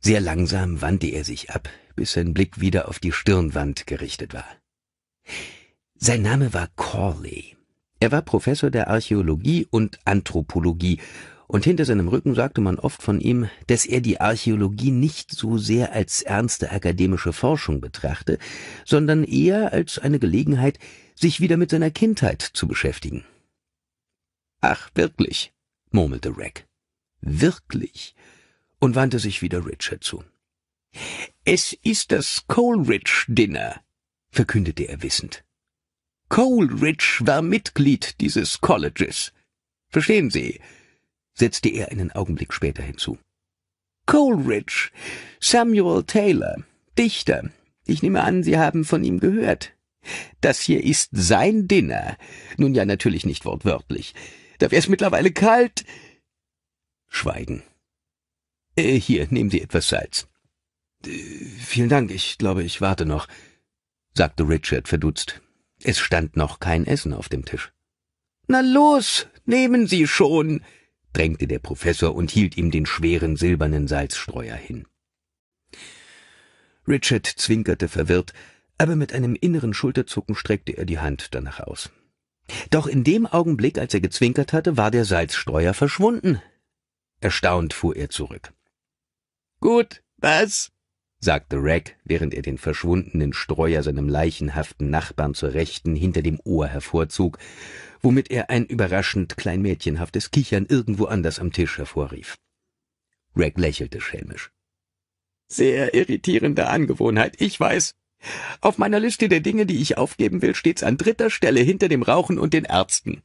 Sehr langsam wandte er sich ab, bis sein Blick wieder auf die Stirnwand gerichtet war. Sein Name war Corley. Er war Professor der Archäologie und Anthropologie, und hinter seinem Rücken sagte man oft von ihm, dass er die Archäologie nicht so sehr als ernste akademische Forschung betrachte, sondern eher als eine Gelegenheit, sich wieder mit seiner Kindheit zu beschäftigen. Ach, wirklich, murmelte Rack. Wirklich, und wandte sich wieder Richard zu. Es ist das Coleridge-Dinner, verkündete er wissend. Coleridge war Mitglied dieses Colleges. Verstehen Sie? setzte er einen Augenblick später hinzu. Coleridge, Samuel Taylor, Dichter. Ich nehme an, Sie haben von ihm gehört. Das hier ist sein Dinner. Nun ja, natürlich nicht wortwörtlich. Da wär's mittlerweile kalt. Schweigen. Äh, hier, nehmen Sie etwas Salz. Äh, vielen Dank, ich glaube, ich warte noch, sagte Richard verdutzt. Es stand noch kein Essen auf dem Tisch. Na los, nehmen Sie schon, drängte der Professor und hielt ihm den schweren silbernen Salzstreuer hin. Richard zwinkerte verwirrt, aber mit einem inneren Schulterzucken streckte er die Hand danach aus. Doch in dem Augenblick, als er gezwinkert hatte, war der Salzstreuer verschwunden. Erstaunt fuhr er zurück. Gut, was? sagte Rack, während er den verschwundenen Streuer seinem leichenhaften Nachbarn zur Rechten hinter dem Ohr hervorzog, womit er ein überraschend kleinmädchenhaftes Kichern irgendwo anders am Tisch hervorrief. Rack lächelte schelmisch. Sehr irritierende Angewohnheit, ich weiß. Auf meiner Liste der Dinge, die ich aufgeben will, steht's an dritter Stelle hinter dem Rauchen und den Ärzten.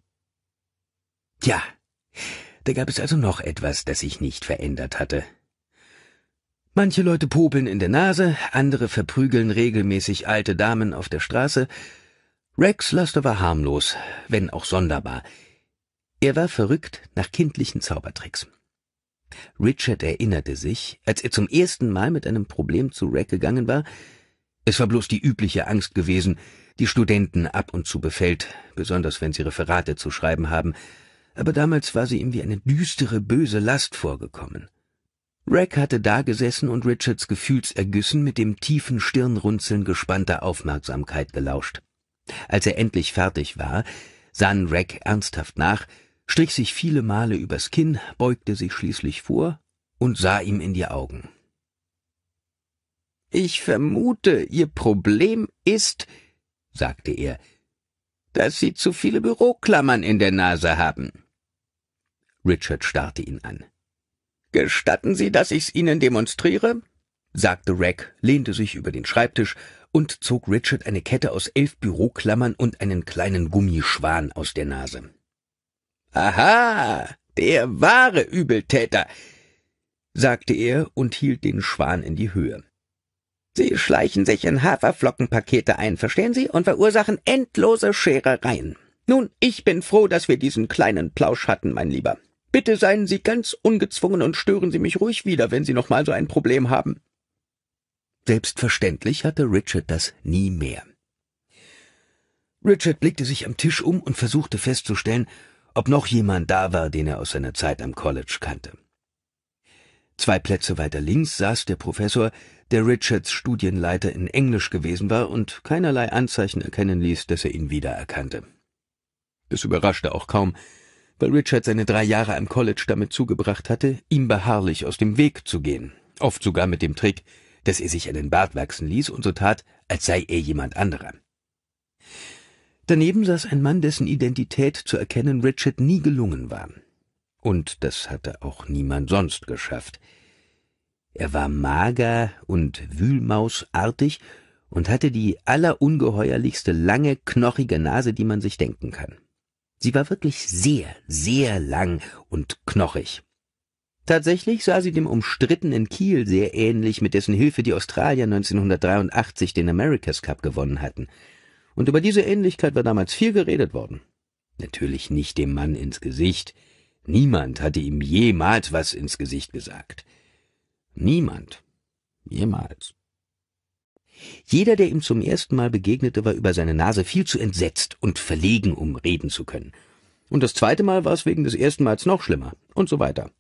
Ja, da gab es also noch etwas, das sich nicht verändert hatte, Manche Leute popeln in der Nase, andere verprügeln regelmäßig alte Damen auf der Straße. Rex Luster war harmlos, wenn auch sonderbar. Er war verrückt nach kindlichen Zaubertricks. Richard erinnerte sich, als er zum ersten Mal mit einem Problem zu Rack gegangen war, es war bloß die übliche Angst gewesen, die Studenten ab und zu befällt, besonders wenn sie Referate zu schreiben haben, aber damals war sie ihm wie eine düstere, böse Last vorgekommen. Rack hatte dagesessen und Richards Gefühlsergüssen mit dem tiefen Stirnrunzeln gespannter Aufmerksamkeit gelauscht. Als er endlich fertig war, sann Rack ernsthaft nach, strich sich viele Male übers Kinn, beugte sich schließlich vor und sah ihm in die Augen. Ich vermute, Ihr Problem ist, sagte er, dass Sie zu viele Büroklammern in der Nase haben. Richard starrte ihn an. Gestatten Sie, dass ich's Ihnen demonstriere? sagte Rack, lehnte sich über den Schreibtisch und zog Richard eine Kette aus elf Büroklammern und einen kleinen Gummischwan aus der Nase. Aha, der wahre Übeltäter, sagte er und hielt den Schwan in die Höhe. Sie schleichen sich in Haferflockenpakete ein, verstehen Sie, und verursachen endlose Scherereien. Nun, ich bin froh, dass wir diesen kleinen Plausch hatten, mein Lieber. Bitte seien Sie ganz ungezwungen und stören Sie mich ruhig wieder, wenn Sie noch mal so ein Problem haben. Selbstverständlich hatte Richard das nie mehr. Richard blickte sich am Tisch um und versuchte festzustellen, ob noch jemand da war, den er aus seiner Zeit am College kannte. Zwei Plätze weiter links saß der Professor, der Richards Studienleiter in Englisch gewesen war und keinerlei Anzeichen erkennen ließ, dass er ihn wiedererkannte. Das überraschte auch kaum, weil Richard seine drei Jahre am College damit zugebracht hatte, ihm beharrlich aus dem Weg zu gehen, oft sogar mit dem Trick, dass er sich einen Bart wachsen ließ und so tat, als sei er jemand anderer. Daneben saß ein Mann, dessen Identität zu erkennen Richard nie gelungen war. Und das hatte auch niemand sonst geschafft. Er war mager und wühlmausartig und hatte die allerungeheuerlichste lange, knochige Nase, die man sich denken kann. Sie war wirklich sehr, sehr lang und knochig. Tatsächlich sah sie dem umstrittenen Kiel sehr ähnlich, mit dessen Hilfe die Australier 1983 den America's Cup gewonnen hatten. Und über diese Ähnlichkeit war damals viel geredet worden. Natürlich nicht dem Mann ins Gesicht. Niemand hatte ihm jemals was ins Gesicht gesagt. Niemand. Jemals. Jeder, der ihm zum ersten Mal begegnete, war über seine Nase viel zu entsetzt und verlegen, um reden zu können. Und das zweite Mal war es wegen des ersten Mals noch schlimmer und so weiter.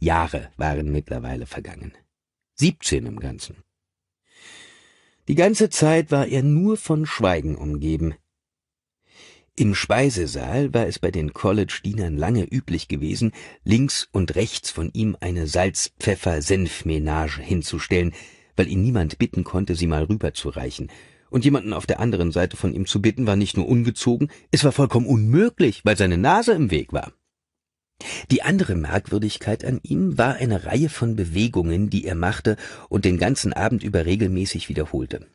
Jahre waren mittlerweile vergangen. Siebzehn im Ganzen. Die ganze Zeit war er nur von Schweigen umgeben. Im Speisesaal war es bei den College-Dienern lange üblich gewesen, links und rechts von ihm eine Salz-Pfeffer-Senf-Menage hinzustellen, weil ihn niemand bitten konnte, sie mal rüberzureichen. Und jemanden auf der anderen Seite von ihm zu bitten, war nicht nur ungezogen, es war vollkommen unmöglich, weil seine Nase im Weg war. Die andere Merkwürdigkeit an ihm war eine Reihe von Bewegungen, die er machte und den ganzen Abend über regelmäßig wiederholte.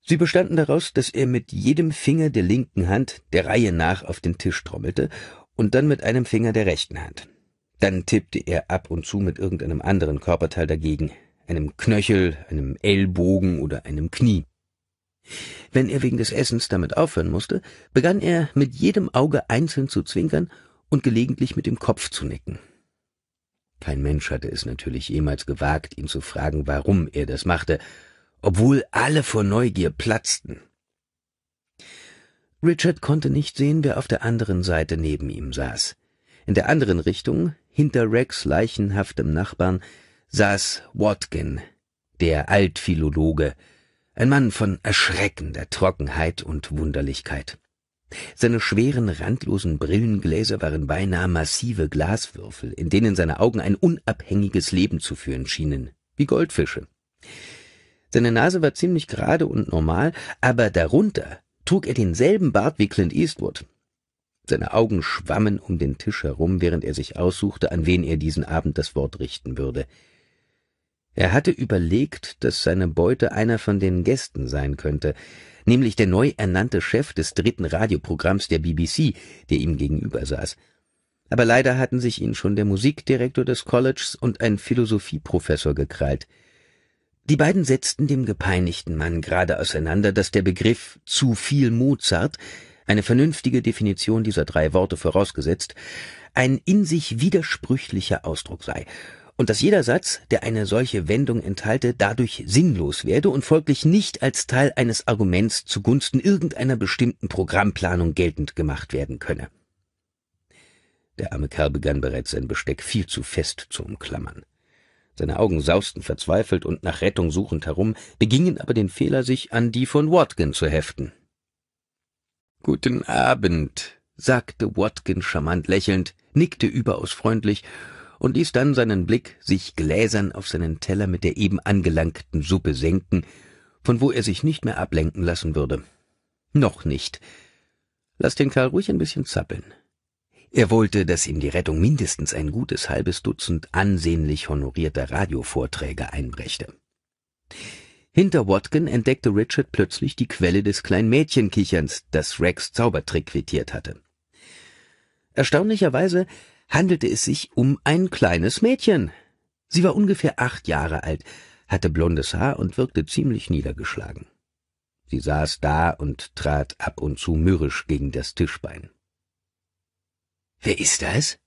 Sie bestanden daraus, dass er mit jedem Finger der linken Hand der Reihe nach auf den Tisch trommelte und dann mit einem Finger der rechten Hand. Dann tippte er ab und zu mit irgendeinem anderen Körperteil dagegen, einem Knöchel, einem Ellbogen oder einem Knie. Wenn er wegen des Essens damit aufhören musste, begann er mit jedem Auge einzeln zu zwinkern und gelegentlich mit dem Kopf zu nicken. Kein Mensch hatte es natürlich jemals gewagt, ihn zu fragen, warum er das machte, obwohl alle vor Neugier platzten. Richard konnte nicht sehen, wer auf der anderen Seite neben ihm saß. In der anderen Richtung, hinter Rex leichenhaftem Nachbarn, saß Watkin, der Altphilologe, ein Mann von erschreckender Trockenheit und Wunderlichkeit. Seine schweren, randlosen Brillengläser waren beinahe massive Glaswürfel, in denen seine Augen ein unabhängiges Leben zu führen schienen, wie Goldfische. Seine Nase war ziemlich gerade und normal, aber darunter trug er denselben Bart wie Clint Eastwood. Seine Augen schwammen um den Tisch herum, während er sich aussuchte, an wen er diesen Abend das Wort richten würde – er hatte überlegt, dass seine Beute einer von den Gästen sein könnte, nämlich der neu ernannte Chef des dritten Radioprogramms der BBC, der ihm gegenüber saß. Aber leider hatten sich ihn schon der Musikdirektor des Colleges und ein Philosophieprofessor gekrallt. Die beiden setzten dem gepeinigten Mann gerade auseinander, dass der Begriff zu viel Mozart, eine vernünftige Definition dieser drei Worte vorausgesetzt, ein in sich widersprüchlicher Ausdruck sei und dass jeder Satz, der eine solche Wendung enthalte, dadurch sinnlos werde und folglich nicht als Teil eines Arguments zugunsten irgendeiner bestimmten Programmplanung geltend gemacht werden könne. Der arme Kerl begann bereits sein Besteck viel zu fest zu umklammern. Seine Augen sausten verzweifelt und nach Rettung suchend herum, begingen aber den Fehler, sich an die von Watkin zu heften. Guten Abend, sagte Watkin charmant lächelnd, nickte überaus freundlich und ließ dann seinen Blick sich gläsern auf seinen Teller mit der eben angelangten Suppe senken, von wo er sich nicht mehr ablenken lassen würde. Noch nicht. Lass den Karl ruhig ein bisschen zappeln. Er wollte, dass ihm die Rettung mindestens ein gutes halbes Dutzend ansehnlich honorierter Radiovorträge einbrächte. Hinter Watkin entdeckte Richard plötzlich die Quelle des kleinen Mädchenkicherns, das Rex Zaubertrick quittiert hatte. Erstaunlicherweise handelte es sich um ein kleines Mädchen. Sie war ungefähr acht Jahre alt, hatte blondes Haar und wirkte ziemlich niedergeschlagen. Sie saß da und trat ab und zu mürrisch gegen das Tischbein. Wer ist das?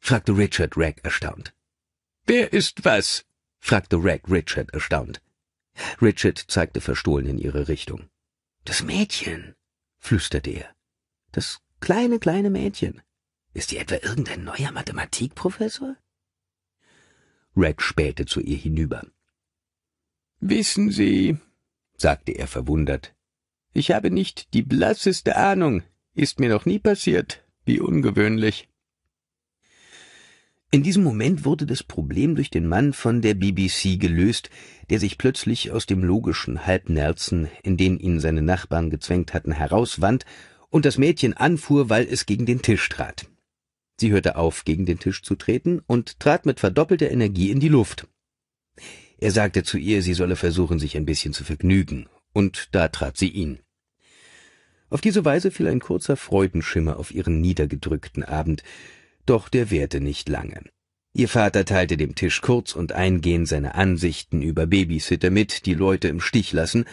fragte Richard Ragg erstaunt. Wer ist was? fragte Ragg Richard erstaunt. Richard zeigte verstohlen in ihre Richtung. Das Mädchen, flüsterte er. Das kleine, kleine Mädchen. Ist hier etwa irgendein neuer Mathematikprofessor? Red spähte zu ihr hinüber. Wissen Sie, sagte er verwundert, ich habe nicht die blasseste Ahnung, ist mir noch nie passiert, wie ungewöhnlich. In diesem Moment wurde das Problem durch den Mann von der BBC gelöst, der sich plötzlich aus dem logischen Halbnerzen, in den ihn seine Nachbarn gezwängt hatten, herauswand und das Mädchen anfuhr, weil es gegen den Tisch trat. Sie hörte auf, gegen den Tisch zu treten und trat mit verdoppelter Energie in die Luft. Er sagte zu ihr, sie solle versuchen, sich ein bisschen zu vergnügen, und da trat sie ihn. Auf diese Weise fiel ein kurzer Freudenschimmer auf ihren niedergedrückten Abend, doch der währte nicht lange. Ihr Vater teilte dem Tisch kurz und eingehend seine Ansichten über Babysitter mit, die Leute im Stich lassen,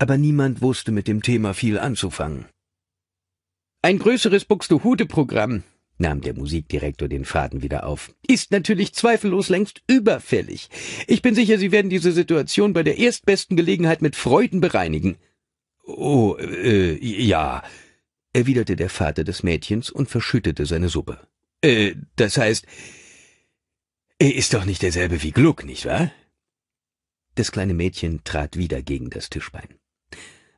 aber niemand wusste mit dem Thema viel anzufangen. Ein größeres Buxtehude-Programm, nahm der Musikdirektor den Faden wieder auf, ist natürlich zweifellos längst überfällig. Ich bin sicher, Sie werden diese Situation bei der erstbesten Gelegenheit mit Freuden bereinigen. Oh, äh, ja, erwiderte der Vater des Mädchens und verschüttete seine Suppe. Äh, das heißt, er ist doch nicht derselbe wie Gluck, nicht wahr? Das kleine Mädchen trat wieder gegen das Tischbein.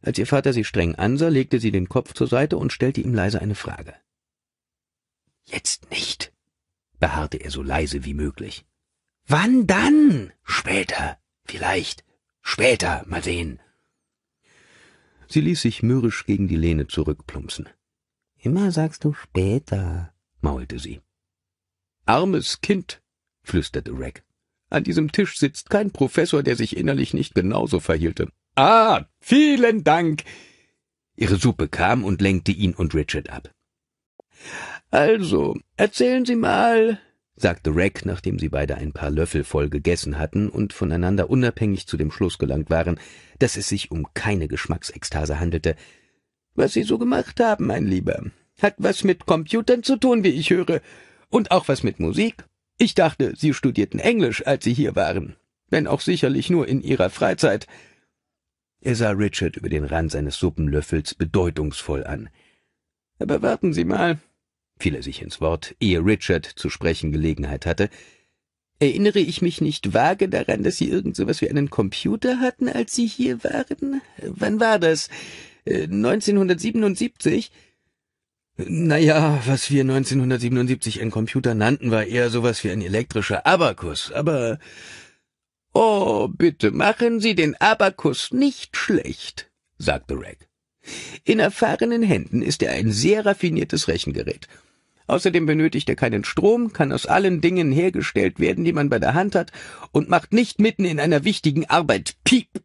Als ihr Vater sie streng ansah, legte sie den Kopf zur Seite und stellte ihm leise eine Frage. Jetzt nicht, beharrte er so leise wie möglich. Wann dann? Später, vielleicht. Später, mal sehen. Sie ließ sich mürrisch gegen die Lehne zurückplumpsen. Immer sagst du später, maulte sie. Armes Kind, flüsterte Rack. An diesem Tisch sitzt kein Professor, der sich innerlich nicht genauso verhielte. Ah, vielen Dank. Ihre Suppe kam und lenkte ihn und Richard ab. Also, erzählen Sie mal, sagte Rack, nachdem sie beide ein paar Löffel voll gegessen hatten und voneinander unabhängig zu dem Schluss gelangt waren, dass es sich um keine Geschmacksekstase handelte. Was Sie so gemacht haben, mein Lieber, hat was mit Computern zu tun, wie ich höre, und auch was mit Musik. Ich dachte, Sie studierten Englisch, als Sie hier waren, wenn auch sicherlich nur in Ihrer Freizeit. Er sah Richard über den Rand seines Suppenlöffels bedeutungsvoll an. Aber warten Sie mal, fiel er sich ins Wort, ehe Richard zu sprechen Gelegenheit hatte, erinnere ich mich nicht vage daran, dass Sie irgend so was wie einen Computer hatten, als Sie hier waren? Wann war das? 1977? Äh, naja, was wir 1977 ein Computer nannten, war eher sowas wie ein elektrischer Abakus, aber... Oh, bitte machen Sie den Abakus nicht schlecht, sagte Reg. In erfahrenen Händen ist er ein sehr raffiniertes Rechengerät Außerdem benötigt er keinen Strom, kann aus allen Dingen hergestellt werden, die man bei der Hand hat, und macht nicht mitten in einer wichtigen Arbeit Piep.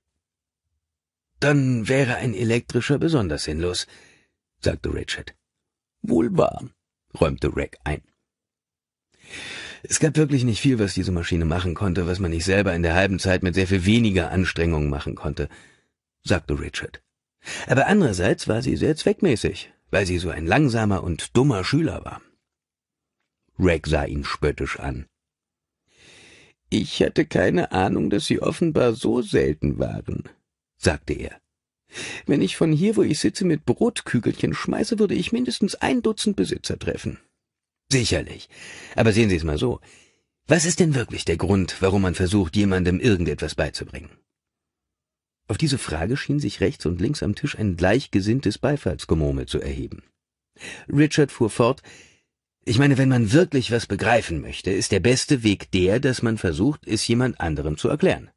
Dann wäre ein elektrischer besonders sinnlos, sagte Richard. Wohl wahr, räumte Rack ein. Es gab wirklich nicht viel, was diese Maschine machen konnte, was man nicht selber in der halben Zeit mit sehr viel weniger Anstrengung machen konnte, sagte Richard. Aber andererseits war sie sehr zweckmäßig, weil sie so ein langsamer und dummer Schüler war. Rack sah ihn spöttisch an. Ich hatte keine Ahnung, dass Sie offenbar so selten waren, sagte er. Wenn ich von hier, wo ich sitze, mit Brotkügelchen schmeiße, würde ich mindestens ein Dutzend Besitzer treffen. Sicherlich. Aber sehen Sie es mal so. Was ist denn wirklich der Grund, warum man versucht, jemandem irgendetwas beizubringen? Auf diese Frage schien sich rechts und links am Tisch ein gleichgesinntes Beifallsgemurmel zu erheben. Richard fuhr fort, ich meine, wenn man wirklich was begreifen möchte, ist der beste Weg der, dass man versucht, es jemand anderem zu erklären.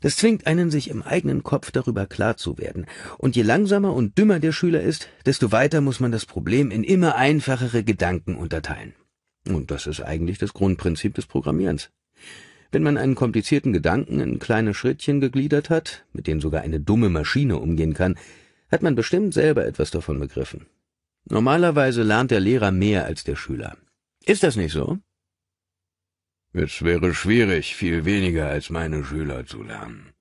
Das zwingt einen, sich im eigenen Kopf darüber klar zu werden. Und je langsamer und dümmer der Schüler ist, desto weiter muss man das Problem in immer einfachere Gedanken unterteilen. Und das ist eigentlich das Grundprinzip des Programmierens. Wenn man einen komplizierten Gedanken in kleine Schrittchen gegliedert hat, mit denen sogar eine dumme Maschine umgehen kann, hat man bestimmt selber etwas davon begriffen. Normalerweise lernt der Lehrer mehr als der Schüler. Ist das nicht so? Es wäre schwierig, viel weniger als meine Schüler zu lernen,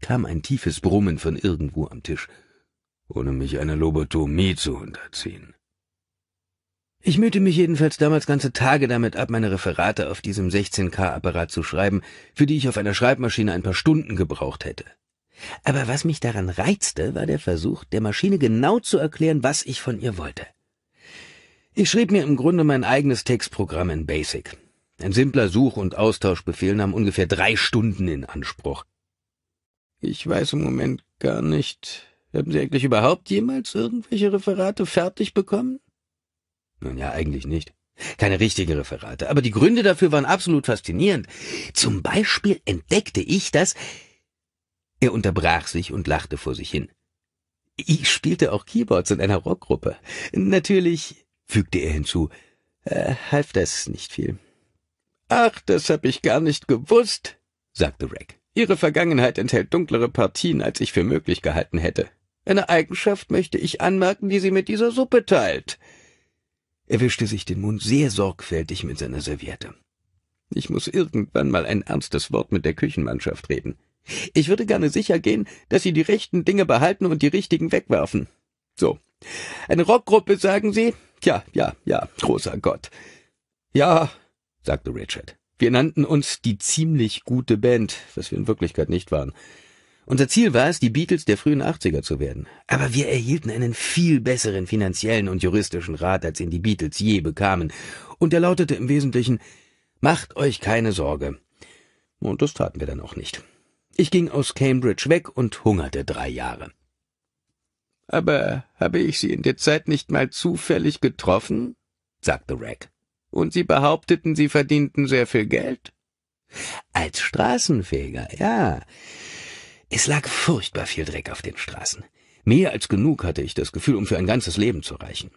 kam ein tiefes Brummen von irgendwo am Tisch, ohne mich einer Lobotomie zu unterziehen. Ich mühte mich jedenfalls damals ganze Tage damit ab, meine Referate auf diesem 16K-Apparat zu schreiben, für die ich auf einer Schreibmaschine ein paar Stunden gebraucht hätte. Aber was mich daran reizte, war der Versuch, der Maschine genau zu erklären, was ich von ihr wollte. Ich schrieb mir im Grunde mein eigenes Textprogramm in Basic. Ein simpler Such- und Austauschbefehl nahm ungefähr drei Stunden in Anspruch. Ich weiß im Moment gar nicht. Haben Sie eigentlich überhaupt jemals irgendwelche Referate fertig bekommen? Nun ja, eigentlich nicht. Keine richtigen Referate, aber die Gründe dafür waren absolut faszinierend. Zum Beispiel entdeckte ich, dass er unterbrach sich und lachte vor sich hin. Ich spielte auch Keyboards in einer Rockgruppe. Natürlich, fügte er hinzu, äh, half das nicht viel. Ach, das hab ich gar nicht gewusst, sagte Rack. Ihre Vergangenheit enthält dunklere Partien, als ich für möglich gehalten hätte. Eine Eigenschaft möchte ich anmerken, die sie mit dieser Suppe teilt. Er wischte sich den Mund sehr sorgfältig mit seiner Serviette. Ich muss irgendwann mal ein ernstes Wort mit der Küchenmannschaft reden. Ich würde gerne sicher gehen, dass sie die rechten Dinge behalten und die richtigen wegwerfen. So. Eine Rockgruppe, sagen Sie? Ja, ja, ja, großer Gott. Ja, sagte Richard. Wir nannten uns die ziemlich gute Band, was wir in Wirklichkeit nicht waren. Unser Ziel war es, die Beatles der frühen 80er zu werden. Aber wir erhielten einen viel besseren finanziellen und juristischen Rat, als ihn die Beatles je bekamen. Und er lautete im Wesentlichen, macht euch keine Sorge. Und das taten wir dann auch nicht. Ich ging aus Cambridge weg und hungerte drei Jahre. Aber habe ich Sie in der Zeit nicht mal zufällig getroffen? sagte Rack. Und Sie behaupteten, Sie verdienten sehr viel Geld? Als Straßenfeger, ja. Es lag furchtbar viel Dreck auf den Straßen. Mehr als genug hatte ich das Gefühl, um für ein ganzes Leben zu reichen.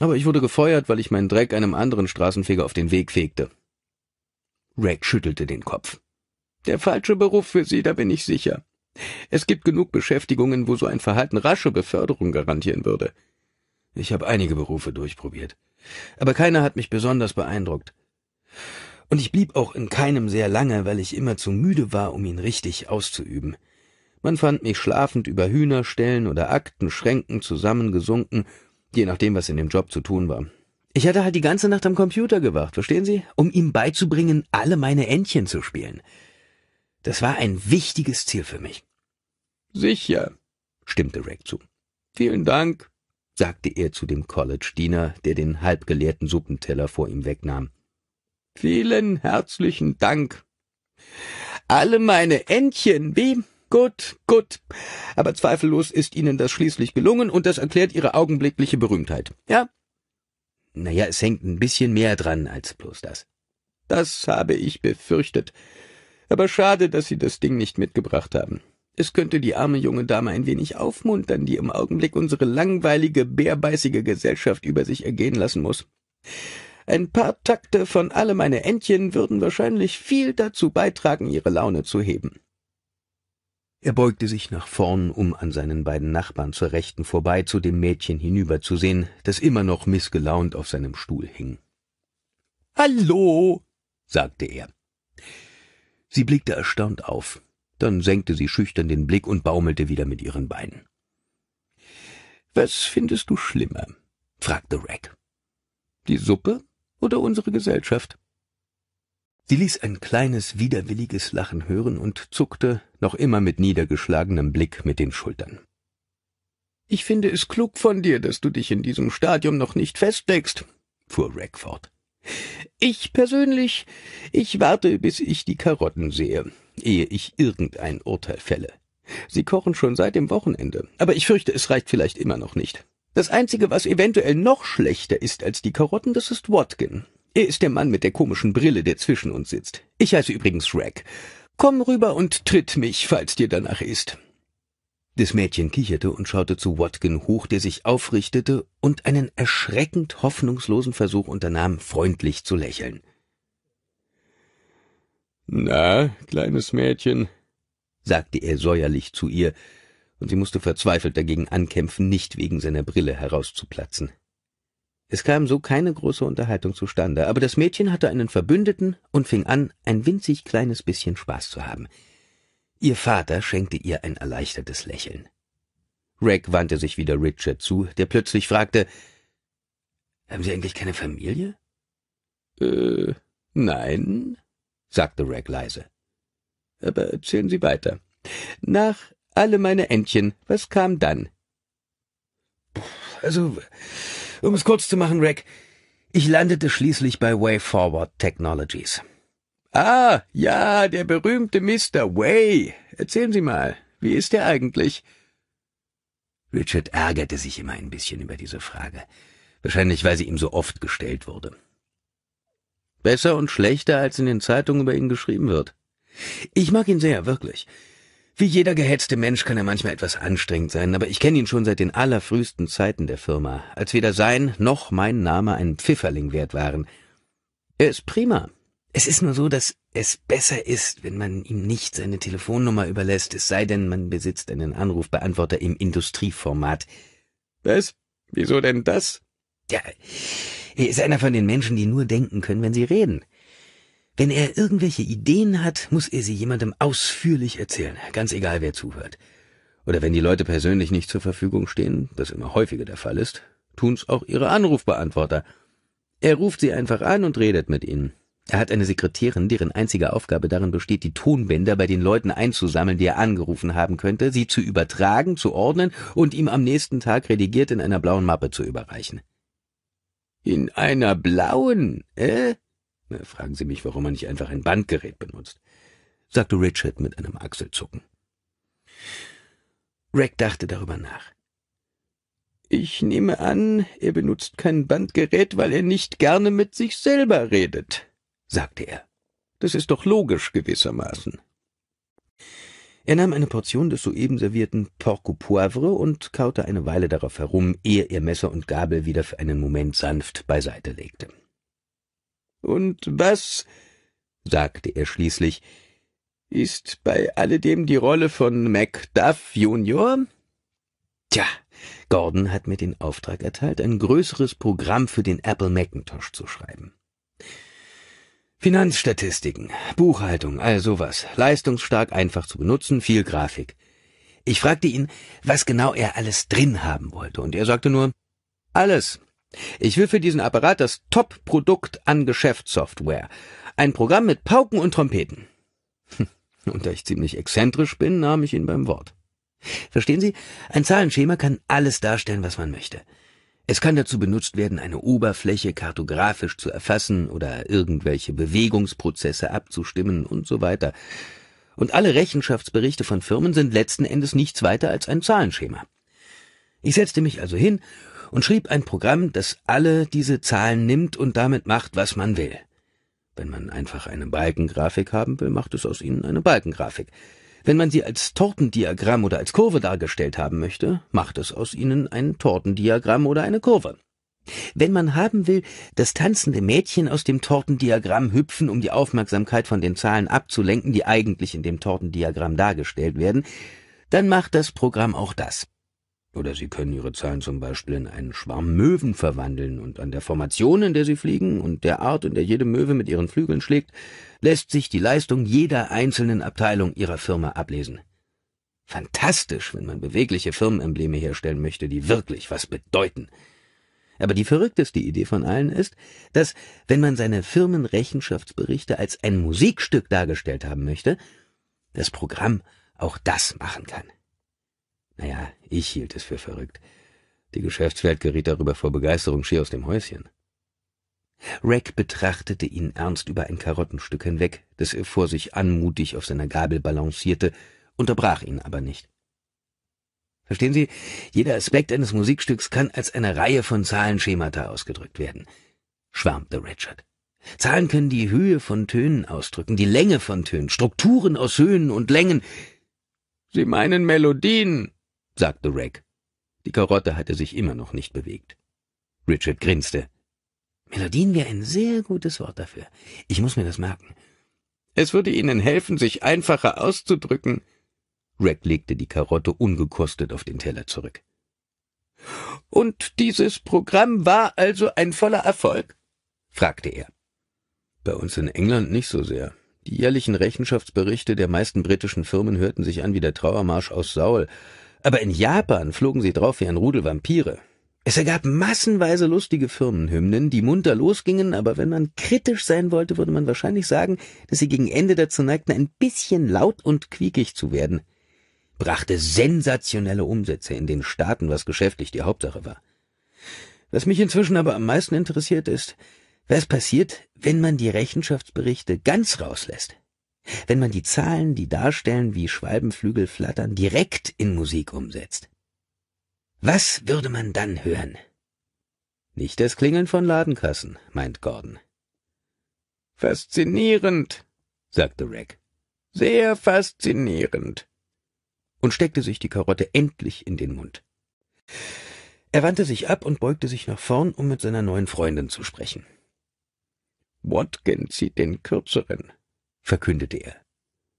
Aber ich wurde gefeuert, weil ich meinen Dreck einem anderen Straßenfeger auf den Weg fegte. Rack schüttelte den Kopf. Der falsche Beruf für Sie, da bin ich sicher. Es gibt genug Beschäftigungen, wo so ein Verhalten rasche Beförderung garantieren würde. Ich habe einige Berufe durchprobiert, aber keiner hat mich besonders beeindruckt. Und ich blieb auch in keinem sehr lange, weil ich immer zu müde war, um ihn richtig auszuüben. Man fand mich schlafend über Hühnerstellen oder Aktenschränken zusammengesunken, je nachdem, was in dem Job zu tun war. Ich hatte halt die ganze Nacht am Computer gewacht, verstehen Sie? Um ihm beizubringen, alle meine Entchen zu spielen. Das war ein wichtiges Ziel für mich. Sicher, stimmte Rick zu. Vielen Dank, sagte er zu dem College-Diener, der den halbgeleerten Suppenteller vor ihm wegnahm. Vielen herzlichen Dank. Alle meine Entchen, wie? Gut, gut. Aber zweifellos ist Ihnen das schließlich gelungen und das erklärt Ihre augenblickliche Berühmtheit. Ja? Naja, es hängt ein bisschen mehr dran als bloß das. Das habe ich befürchtet. Aber schade, dass Sie das Ding nicht mitgebracht haben. Es könnte die arme junge Dame ein wenig aufmuntern, die im Augenblick unsere langweilige, bärbeißige Gesellschaft über sich ergehen lassen muss. Ein paar Takte von alle meine Entchen würden wahrscheinlich viel dazu beitragen, ihre Laune zu heben. Er beugte sich nach vorn, um an seinen beiden Nachbarn zur Rechten vorbei zu dem Mädchen hinüberzusehen, das immer noch missgelaunt auf seinem Stuhl hing. Hallo, sagte er. Sie blickte erstaunt auf, dann senkte sie schüchtern den Blick und baumelte wieder mit ihren Beinen. Was findest du schlimmer? fragte Rack. Die Suppe oder unsere Gesellschaft? Sie ließ ein kleines, widerwilliges Lachen hören und zuckte, noch immer mit niedergeschlagenem Blick, mit den Schultern. Ich finde es klug von dir, dass du dich in diesem Stadium noch nicht festlegst, fuhr Rack fort. Ich persönlich, ich warte, bis ich die Karotten sehe, ehe ich irgendein Urteil fälle. Sie kochen schon seit dem Wochenende, aber ich fürchte, es reicht vielleicht immer noch nicht. Das Einzige, was eventuell noch schlechter ist als die Karotten, das ist Watkin. Er ist der Mann mit der komischen Brille, der zwischen uns sitzt. Ich heiße übrigens Rack. Komm rüber und tritt mich, falls dir danach ist. Das Mädchen kicherte und schaute zu Watkin hoch, der sich aufrichtete und einen erschreckend hoffnungslosen Versuch unternahm, freundlich zu lächeln. Na, kleines Mädchen, sagte er säuerlich zu ihr, und sie musste verzweifelt dagegen ankämpfen, nicht wegen seiner Brille herauszuplatzen. Es kam so keine große Unterhaltung zustande, aber das Mädchen hatte einen Verbündeten und fing an, ein winzig kleines bisschen Spaß zu haben. Ihr Vater schenkte ihr ein erleichtertes Lächeln. Rack wandte sich wieder Richard zu, der plötzlich fragte, »Haben Sie eigentlich keine Familie?« »Äh, nein«, sagte Rack leise. »Aber erzählen Sie weiter. Nach alle meine Entchen, was kam dann?« also, um es kurz zu machen, Rack, ich landete schließlich bei Way Forward Technologies. Ah, ja, der berühmte Mr. Way. Erzählen Sie mal, wie ist er eigentlich? Richard ärgerte sich immer ein bisschen über diese Frage, wahrscheinlich weil sie ihm so oft gestellt wurde. Besser und schlechter, als in den Zeitungen über ihn geschrieben wird. Ich mag ihn sehr, wirklich. Wie jeder gehetzte Mensch kann er manchmal etwas anstrengend sein, aber ich kenne ihn schon seit den allerfrühesten Zeiten der Firma, als weder sein noch mein Name ein Pfifferling wert waren. Er ist prima, es ist nur so, dass es besser ist, wenn man ihm nicht seine Telefonnummer überlässt, es sei denn, man besitzt einen Anrufbeantworter im Industrieformat. Was? Wieso denn das? Ja, er ist einer von den Menschen, die nur denken können, wenn sie reden. Wenn er irgendwelche Ideen hat, muss er sie jemandem ausführlich erzählen, ganz egal wer zuhört. Oder wenn die Leute persönlich nicht zur Verfügung stehen, das immer häufiger der Fall ist, tun's auch ihre Anrufbeantworter. Er ruft sie einfach an und redet mit ihnen. Er hat eine Sekretärin, deren einzige Aufgabe darin besteht, die Tonbänder bei den Leuten einzusammeln, die er angerufen haben könnte, sie zu übertragen, zu ordnen und ihm am nächsten Tag redigiert in einer blauen Mappe zu überreichen. In einer blauen, äh? Na, fragen Sie mich, warum man nicht einfach ein Bandgerät benutzt, sagte Richard mit einem Achselzucken. Rack dachte darüber nach. Ich nehme an, er benutzt kein Bandgerät, weil er nicht gerne mit sich selber redet, sagte er. Das ist doch logisch gewissermaßen. Er nahm eine Portion des soeben servierten Porc au Poivre und kaute eine Weile darauf herum, ehe er Messer und Gabel wieder für einen Moment sanft beiseite legte. Und was, sagte er schließlich, ist bei alledem die Rolle von Macduff Junior? Tja, Gordon hat mir den Auftrag erteilt, ein größeres Programm für den Apple Macintosh zu schreiben. Finanzstatistiken, Buchhaltung, all sowas. Leistungsstark, einfach zu benutzen, viel Grafik. Ich fragte ihn, was genau er alles drin haben wollte, und er sagte nur, alles. Ich will für diesen Apparat das Top-Produkt an Geschäftssoftware. Ein Programm mit Pauken und Trompeten. Hm. Und da ich ziemlich exzentrisch bin, nahm ich ihn beim Wort. Verstehen Sie? Ein Zahlenschema kann alles darstellen, was man möchte. Es kann dazu benutzt werden, eine Oberfläche kartografisch zu erfassen oder irgendwelche Bewegungsprozesse abzustimmen und so weiter. Und alle Rechenschaftsberichte von Firmen sind letzten Endes nichts weiter als ein Zahlenschema. Ich setzte mich also hin und schrieb ein Programm, das alle diese Zahlen nimmt und damit macht, was man will. Wenn man einfach eine Balkengrafik haben will, macht es aus ihnen eine Balkengrafik. Wenn man sie als Tortendiagramm oder als Kurve dargestellt haben möchte, macht es aus ihnen ein Tortendiagramm oder eine Kurve. Wenn man haben will, dass tanzende Mädchen aus dem Tortendiagramm hüpfen, um die Aufmerksamkeit von den Zahlen abzulenken, die eigentlich in dem Tortendiagramm dargestellt werden, dann macht das Programm auch das. Oder sie können ihre Zahlen zum Beispiel in einen Schwarm Möwen verwandeln und an der Formation, in der sie fliegen und der Art, in der jede Möwe mit ihren Flügeln schlägt, lässt sich die Leistung jeder einzelnen Abteilung ihrer Firma ablesen. Fantastisch, wenn man bewegliche Firmenembleme herstellen möchte, die wirklich was bedeuten. Aber die verrückteste Idee von allen ist, dass, wenn man seine Firmenrechenschaftsberichte als ein Musikstück dargestellt haben möchte, das Programm auch das machen kann. Naja, ich hielt es für verrückt. Die Geschäftswelt geriet darüber vor Begeisterung schier aus dem Häuschen. Rack betrachtete ihn ernst über ein Karottenstück hinweg, das er vor sich anmutig auf seiner Gabel balancierte, unterbrach ihn aber nicht. Verstehen Sie, jeder Aspekt eines Musikstücks kann als eine Reihe von Zahlenschemata ausgedrückt werden, schwärmte Richard. Zahlen können die Höhe von Tönen ausdrücken, die Länge von Tönen, Strukturen aus Höhen und Längen. Sie meinen Melodien, sagte Rack. Die Karotte hatte sich immer noch nicht bewegt. Richard grinste. Melodien wäre ein sehr gutes Wort dafür. Ich muss mir das merken. Es würde Ihnen helfen, sich einfacher auszudrücken. Rack legte die Karotte ungekostet auf den Teller zurück. Und dieses Programm war also ein voller Erfolg? fragte er. Bei uns in England nicht so sehr. Die jährlichen Rechenschaftsberichte der meisten britischen Firmen hörten sich an wie der Trauermarsch aus Saul, aber in Japan flogen sie drauf wie ein Rudel Vampire. Es ergab massenweise lustige Firmenhymnen, die munter losgingen, aber wenn man kritisch sein wollte, würde man wahrscheinlich sagen, dass sie gegen Ende dazu neigten, ein bisschen laut und quiekig zu werden. Brachte sensationelle Umsätze in den Staaten, was geschäftlich die Hauptsache war. Was mich inzwischen aber am meisten interessiert ist, was passiert, wenn man die Rechenschaftsberichte ganz rauslässt wenn man die Zahlen, die darstellen, wie Schwalbenflügel flattern, direkt in Musik umsetzt. Was würde man dann hören? Nicht das Klingeln von Ladenkassen, meint Gordon. Faszinierend, sagte Rack. Sehr faszinierend. Und steckte sich die Karotte endlich in den Mund. Er wandte sich ab und beugte sich nach vorn, um mit seiner neuen Freundin zu sprechen. Watkins sieht den kürzeren, verkündete er.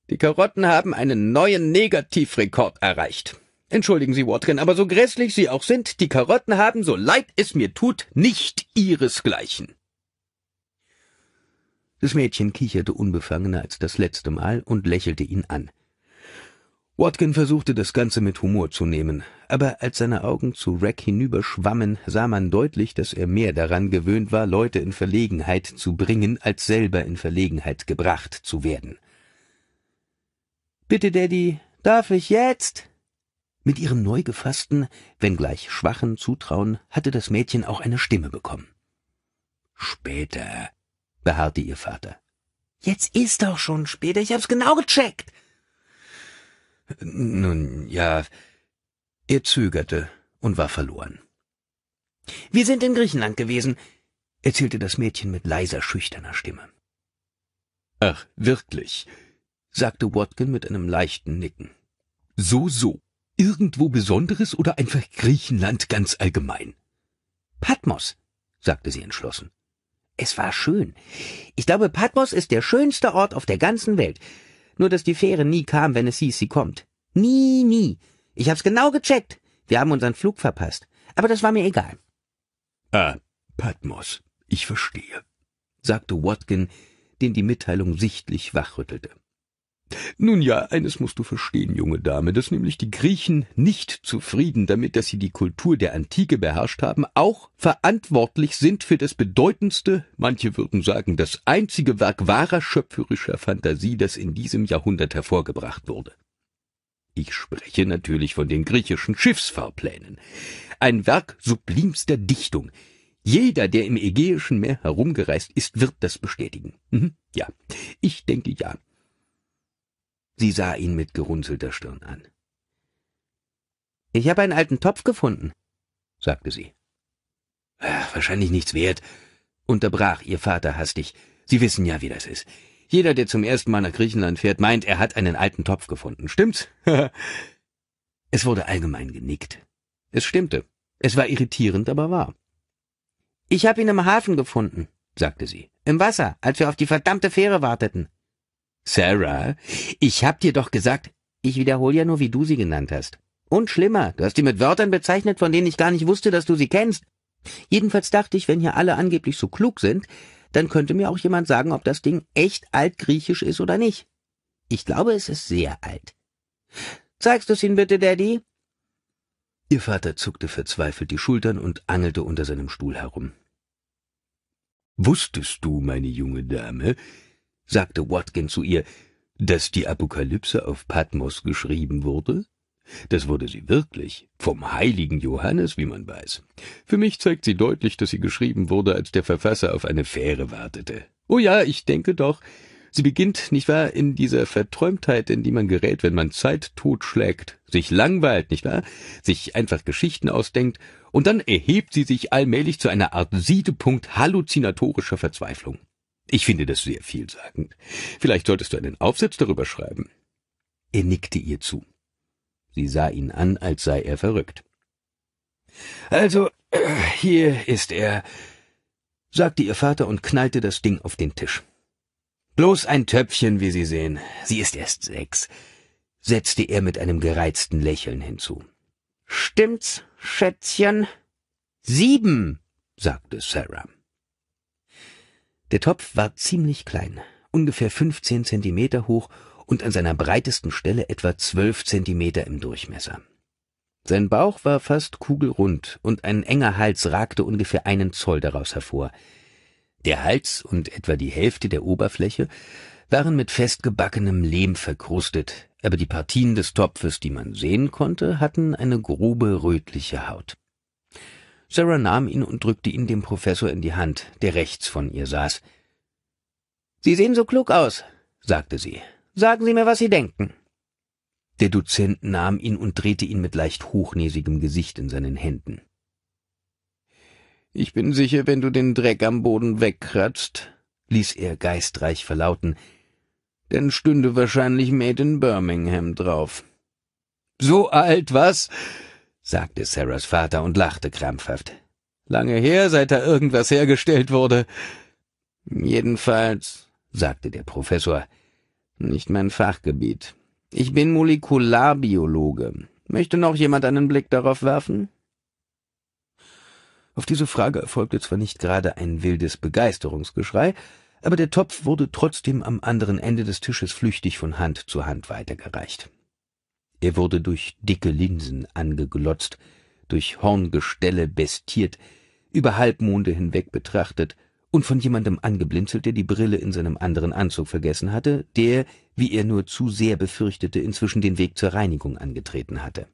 Die Karotten haben einen neuen Negativrekord erreicht. Entschuldigen Sie, Watkin, aber so grässlich Sie auch sind, die Karotten haben, so leid es mir tut, nicht ihresgleichen. Das Mädchen kicherte unbefangener als das letzte Mal und lächelte ihn an. Watkin versuchte das Ganze mit Humor zu nehmen, aber als seine Augen zu Rack hinüberschwammen, sah man deutlich, dass er mehr daran gewöhnt war, Leute in Verlegenheit zu bringen, als selber in Verlegenheit gebracht zu werden. Bitte, Daddy, darf ich jetzt? Mit ihrem neu gefassten, wenngleich schwachen Zutrauen hatte das Mädchen auch eine Stimme bekommen. Später, beharrte ihr Vater. Jetzt ist doch schon später, ich hab's genau gecheckt. Nun ja. Er zögerte und war verloren. Wir sind in Griechenland gewesen, erzählte das Mädchen mit leiser, schüchterner Stimme. Ach, wirklich, sagte Watkin mit einem leichten Nicken. So, so. Irgendwo Besonderes oder einfach Griechenland ganz allgemein? Patmos, sagte sie entschlossen. Es war schön. Ich glaube, Patmos ist der schönste Ort auf der ganzen Welt. Nur dass die Fähre nie kam, wenn es hieß, sie kommt. Nie, nie. Ich hab's genau gecheckt. Wir haben unseren Flug verpasst. Aber das war mir egal. Ah, Patmos, ich verstehe, sagte Watkin, den die Mitteilung sichtlich wachrüttelte. Nun ja, eines musst du verstehen, junge Dame, dass nämlich die Griechen nicht zufrieden damit, dass sie die Kultur der Antike beherrscht haben, auch verantwortlich sind für das bedeutendste, manche würden sagen, das einzige Werk wahrer schöpferischer Fantasie, das in diesem Jahrhundert hervorgebracht wurde. Ich spreche natürlich von den griechischen Schiffsfahrplänen. Ein Werk sublimster Dichtung, jeder, der im Ägäischen Meer herumgereist ist, wird das bestätigen. Mhm. Ja, ich denke ja. Sie sah ihn mit gerunzelter Stirn an. Ich habe einen alten Topf gefunden, sagte sie. Ach, wahrscheinlich nichts wert, unterbrach ihr Vater hastig. Sie wissen ja, wie das ist. Jeder, der zum ersten Mal nach Griechenland fährt, meint, er hat einen alten Topf gefunden. Stimmt's? es wurde allgemein genickt. Es stimmte. Es war irritierend, aber wahr. Ich habe ihn im Hafen gefunden, sagte sie. Im Wasser, als wir auf die verdammte Fähre warteten. Sarah, ich hab dir doch gesagt, ich wiederhole ja nur, wie du sie genannt hast. Und schlimmer, du hast die mit Wörtern bezeichnet, von denen ich gar nicht wusste, dass du sie kennst. Jedenfalls dachte ich, wenn hier alle angeblich so klug sind, dann könnte mir auch jemand sagen, ob das Ding echt altgriechisch ist oder nicht. Ich glaube, es ist sehr alt. Zeigst du es ihnen bitte, Daddy? Ihr Vater zuckte verzweifelt die Schultern und angelte unter seinem Stuhl herum. Wusstest du, meine junge Dame, sagte Watkin zu ihr, dass die Apokalypse auf Patmos geschrieben wurde? Das wurde sie wirklich, vom heiligen Johannes, wie man weiß. Für mich zeigt sie deutlich, dass sie geschrieben wurde, als der Verfasser auf eine Fähre wartete. Oh ja, ich denke doch. Sie beginnt, nicht wahr, in dieser Verträumtheit, in die man gerät, wenn man Zeit totschlägt, sich langweilt, nicht wahr, sich einfach Geschichten ausdenkt, und dann erhebt sie sich allmählich zu einer Art Siedepunkt halluzinatorischer Verzweiflung. Ich finde das sehr vielsagend. Vielleicht solltest du einen Aufsatz darüber schreiben. Er nickte ihr zu. Sie sah ihn an, als sei er verrückt. Also, hier ist er, sagte ihr Vater und knallte das Ding auf den Tisch. Bloß ein Töpfchen, wie Sie sehen. Sie ist erst sechs, setzte er mit einem gereizten Lächeln hinzu. Stimmt's, Schätzchen? Sieben, sagte Sarah. Der Topf war ziemlich klein, ungefähr 15 Zentimeter hoch und an seiner breitesten Stelle etwa 12 Zentimeter im Durchmesser. Sein Bauch war fast kugelrund und ein enger Hals ragte ungefähr einen Zoll daraus hervor. Der Hals und etwa die Hälfte der Oberfläche waren mit festgebackenem Lehm verkrustet, aber die Partien des Topfes, die man sehen konnte, hatten eine grobe rötliche Haut. Sarah nahm ihn und drückte ihn dem Professor in die Hand, der rechts von ihr saß. Sie sehen so klug aus, sagte sie. Sagen Sie mir, was Sie denken. Der Dozent nahm ihn und drehte ihn mit leicht hochnäsigem Gesicht in seinen Händen. Ich bin sicher, wenn du den Dreck am Boden wegkratzt, ließ er geistreich verlauten, dann stünde wahrscheinlich Made in Birmingham drauf. So alt, was? sagte Sarahs Vater und lachte krampfhaft. Lange her, seit da irgendwas hergestellt wurde. Jedenfalls, sagte der Professor, nicht mein Fachgebiet. Ich bin Molekularbiologe. Möchte noch jemand einen Blick darauf werfen? Auf diese Frage erfolgte zwar nicht gerade ein wildes Begeisterungsgeschrei, aber der Topf wurde trotzdem am anderen Ende des Tisches flüchtig von Hand zu Hand weitergereicht. Er wurde durch dicke Linsen angeglotzt, durch Horngestelle bestiert, über Halbmonde hinweg betrachtet und von jemandem angeblinzelt, der die Brille in seinem anderen Anzug vergessen hatte, der, wie er nur zu sehr befürchtete, inzwischen den Weg zur Reinigung angetreten hatte.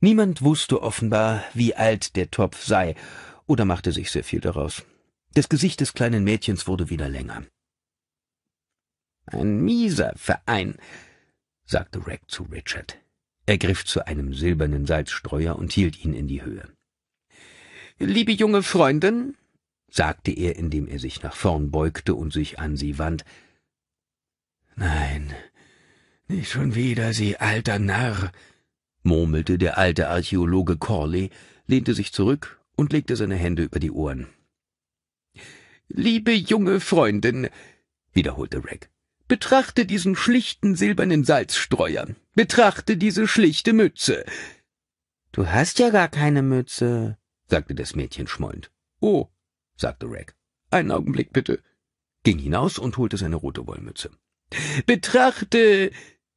Niemand wusste offenbar, wie alt der Topf sei, oder machte sich sehr viel daraus. Das Gesicht des kleinen Mädchens wurde wieder länger. Ein mieser Verein, sagte Rack zu Richard. Er griff zu einem silbernen Salzstreuer und hielt ihn in die Höhe. Liebe junge Freundin, sagte er, indem er sich nach vorn beugte und sich an sie wand. Nein, nicht schon wieder, Sie alter Narr, murmelte der alte Archäologe Corley, lehnte sich zurück und legte seine Hände über die Ohren. Liebe junge Freundin, wiederholte Rack. Betrachte diesen schlichten silbernen Salzstreuer. Betrachte diese schlichte Mütze. Du hast ja gar keine Mütze, sagte das Mädchen schmollend. Oh, sagte Rack. Einen Augenblick bitte, ging hinaus und holte seine rote Wollmütze. Betrachte,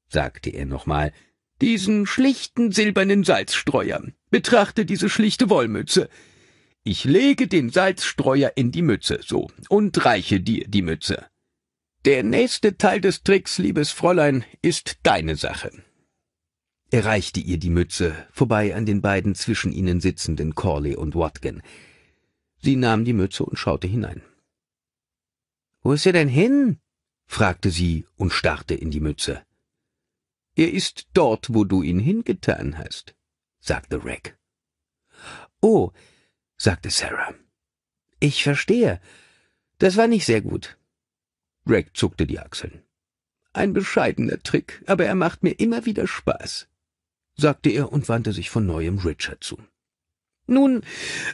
sagte er nochmal, diesen schlichten silbernen Salzstreuer. Betrachte diese schlichte Wollmütze. Ich lege den Salzstreuer in die Mütze, so, und reiche dir die Mütze. Der nächste Teil des Tricks, liebes Fräulein, ist deine Sache. Er reichte ihr die Mütze, vorbei an den beiden zwischen ihnen sitzenden Corley und Watkin. Sie nahm die Mütze und schaute hinein. Wo ist er denn hin? fragte sie und starrte in die Mütze. Er ist dort, wo du ihn hingetan hast, sagte Rack. Oh, sagte Sarah. Ich verstehe. Das war nicht sehr gut. Greg zuckte die Achseln. Ein bescheidener Trick, aber er macht mir immer wieder Spaß, sagte er und wandte sich von neuem Richard zu. Nun,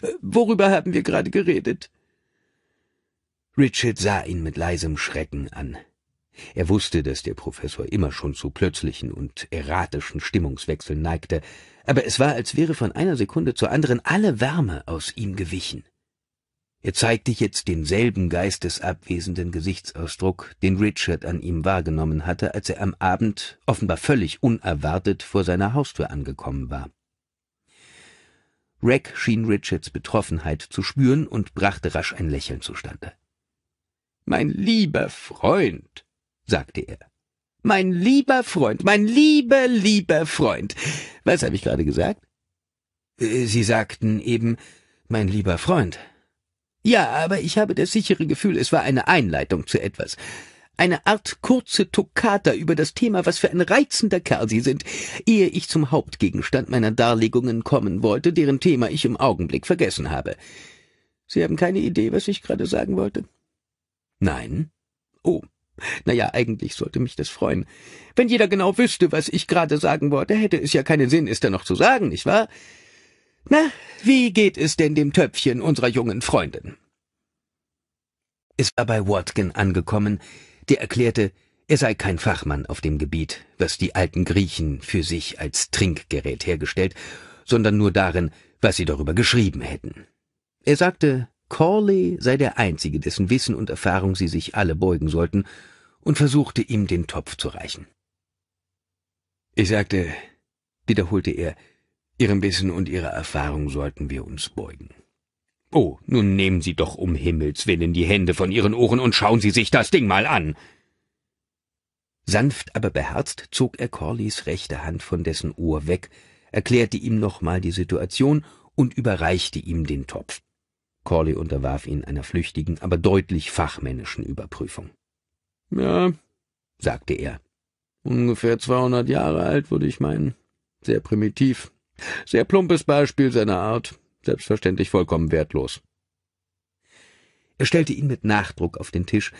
äh, worüber haben wir gerade geredet? Richard sah ihn mit leisem Schrecken an. Er wusste, dass der Professor immer schon zu plötzlichen und erratischen Stimmungswechseln neigte, aber es war, als wäre von einer Sekunde zur anderen alle Wärme aus ihm gewichen. Er zeigte jetzt denselben geistesabwesenden Gesichtsausdruck, den Richard an ihm wahrgenommen hatte, als er am Abend offenbar völlig unerwartet vor seiner Haustür angekommen war. Rack schien Richards Betroffenheit zu spüren und brachte rasch ein Lächeln zustande. Mein lieber Freund, sagte er. Mein lieber Freund, mein lieber, lieber Freund. Was habe ich gerade gesagt? Äh, Sie sagten eben, mein lieber Freund, ja, aber ich habe das sichere Gefühl, es war eine Einleitung zu etwas. Eine Art kurze Toccata über das Thema, was für ein reizender Kerl Sie sind, ehe ich zum Hauptgegenstand meiner Darlegungen kommen wollte, deren Thema ich im Augenblick vergessen habe. Sie haben keine Idee, was ich gerade sagen wollte? Nein? Oh. Na ja, eigentlich sollte mich das freuen. Wenn jeder genau wüsste, was ich gerade sagen wollte, hätte es ja keinen Sinn, es dann noch zu sagen, nicht wahr? Na, wie geht es denn dem Töpfchen unserer jungen Freundin? Es war bei Watkin angekommen, der erklärte, er sei kein Fachmann auf dem Gebiet, was die alten Griechen für sich als Trinkgerät hergestellt, sondern nur darin, was sie darüber geschrieben hätten. Er sagte, Corley sei der Einzige, dessen Wissen und Erfahrung sie sich alle beugen sollten, und versuchte ihm den Topf zu reichen. Ich sagte, wiederholte er, Ihrem Wissen und Ihrer Erfahrung sollten wir uns beugen. Oh, nun nehmen Sie doch um Himmels willen die Hände von Ihren Ohren und schauen Sie sich das Ding mal an. Sanft, aber beherzt zog er Corleys rechte Hand von dessen Ohr weg, erklärte ihm nochmal die Situation und überreichte ihm den Topf. Corley unterwarf ihn einer flüchtigen, aber deutlich fachmännischen Überprüfung. Ja, sagte er. Ungefähr 200 Jahre alt, würde ich meinen. Sehr primitiv, sehr plumpes Beispiel seiner Art, selbstverständlich vollkommen wertlos. Er stellte ihn mit Nachdruck auf den Tisch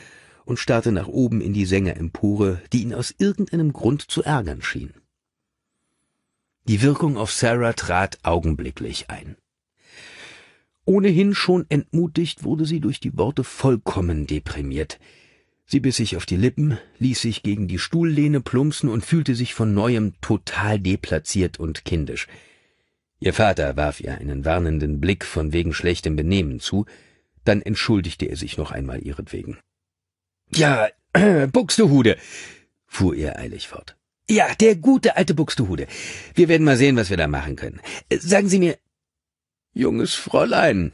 und starrte nach oben in die Sängerempore, die ihn aus irgendeinem Grund zu ärgern schien. Die Wirkung auf Sarah trat augenblicklich ein. Ohnehin schon entmutigt wurde sie durch die Worte vollkommen deprimiert. Sie biss sich auf die Lippen, ließ sich gegen die Stuhllehne plumpsen und fühlte sich von neuem total deplatziert und kindisch. Ihr Vater warf ihr einen warnenden Blick von wegen schlechtem Benehmen zu, dann entschuldigte er sich noch einmal ihretwegen. Ja, äh, Buxtehude, fuhr er eilig fort. Ja, der gute alte Buxtehude. Wir werden mal sehen, was wir da machen können. Sagen Sie mir. Junges Fräulein,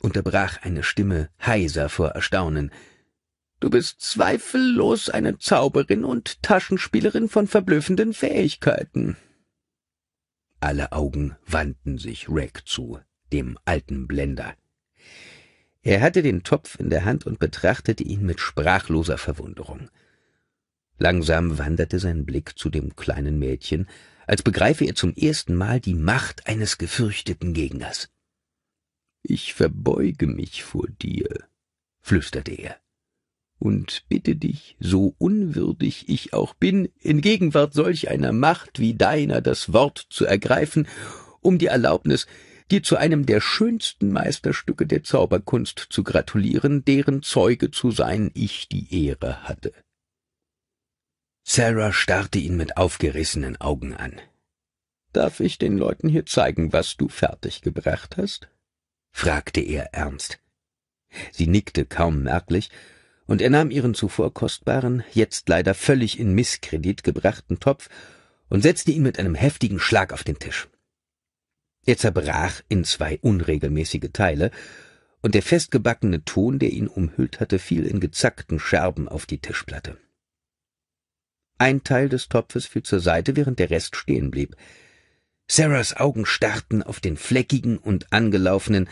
unterbrach eine Stimme heiser vor Erstaunen. Du bist zweifellos eine Zauberin und Taschenspielerin von verblüffenden Fähigkeiten. Alle Augen wandten sich Rack zu, dem alten Blender. Er hatte den Topf in der Hand und betrachtete ihn mit sprachloser Verwunderung. Langsam wanderte sein Blick zu dem kleinen Mädchen, als begreife er zum ersten Mal die Macht eines gefürchteten Gegners. Ich verbeuge mich vor dir, flüsterte er und bitte dich, so unwürdig ich auch bin, in Gegenwart solch einer Macht wie deiner das Wort zu ergreifen, um die Erlaubnis, dir zu einem der schönsten Meisterstücke der Zauberkunst zu gratulieren, deren Zeuge zu sein ich die Ehre hatte. Sarah starrte ihn mit aufgerissenen Augen an. Darf ich den Leuten hier zeigen, was du fertiggebracht hast? fragte er ernst. Sie nickte kaum merklich und er nahm ihren zuvor kostbaren, jetzt leider völlig in Misskredit gebrachten Topf und setzte ihn mit einem heftigen Schlag auf den Tisch. Er zerbrach in zwei unregelmäßige Teile, und der festgebackene Ton, der ihn umhüllt hatte, fiel in gezackten Scherben auf die Tischplatte. Ein Teil des Topfes fiel zur Seite, während der Rest stehen blieb. Sarahs Augen starrten auf den fleckigen und angelaufenen,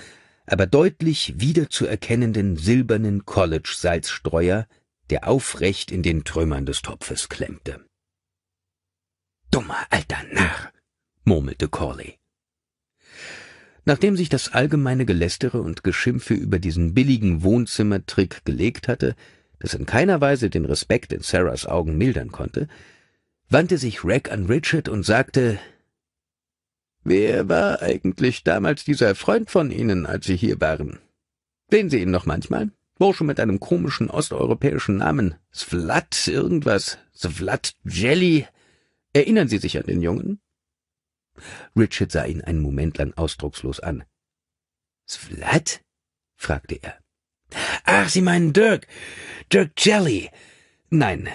aber deutlich wiederzuerkennenden silbernen College-Salzstreuer, der aufrecht in den Trümmern des Topfes klemmte. Dummer alter Narr, murmelte Corley. Nachdem sich das allgemeine Gelästere und Geschimpfe über diesen billigen Wohnzimmertrick gelegt hatte, das in keiner Weise den Respekt in Sarahs Augen mildern konnte, wandte sich Rack an Richard und sagte, Wer war eigentlich damals dieser Freund von Ihnen, als Sie hier waren? Sehen Sie ihn noch manchmal? Bursche mit einem komischen osteuropäischen Namen. Svlat irgendwas. Svlat Jelly. Erinnern Sie sich an den Jungen? Richard sah ihn einen Moment lang ausdruckslos an. Svlat? fragte er. Ach, Sie meinen Dirk. Dirk Jelly. Nein,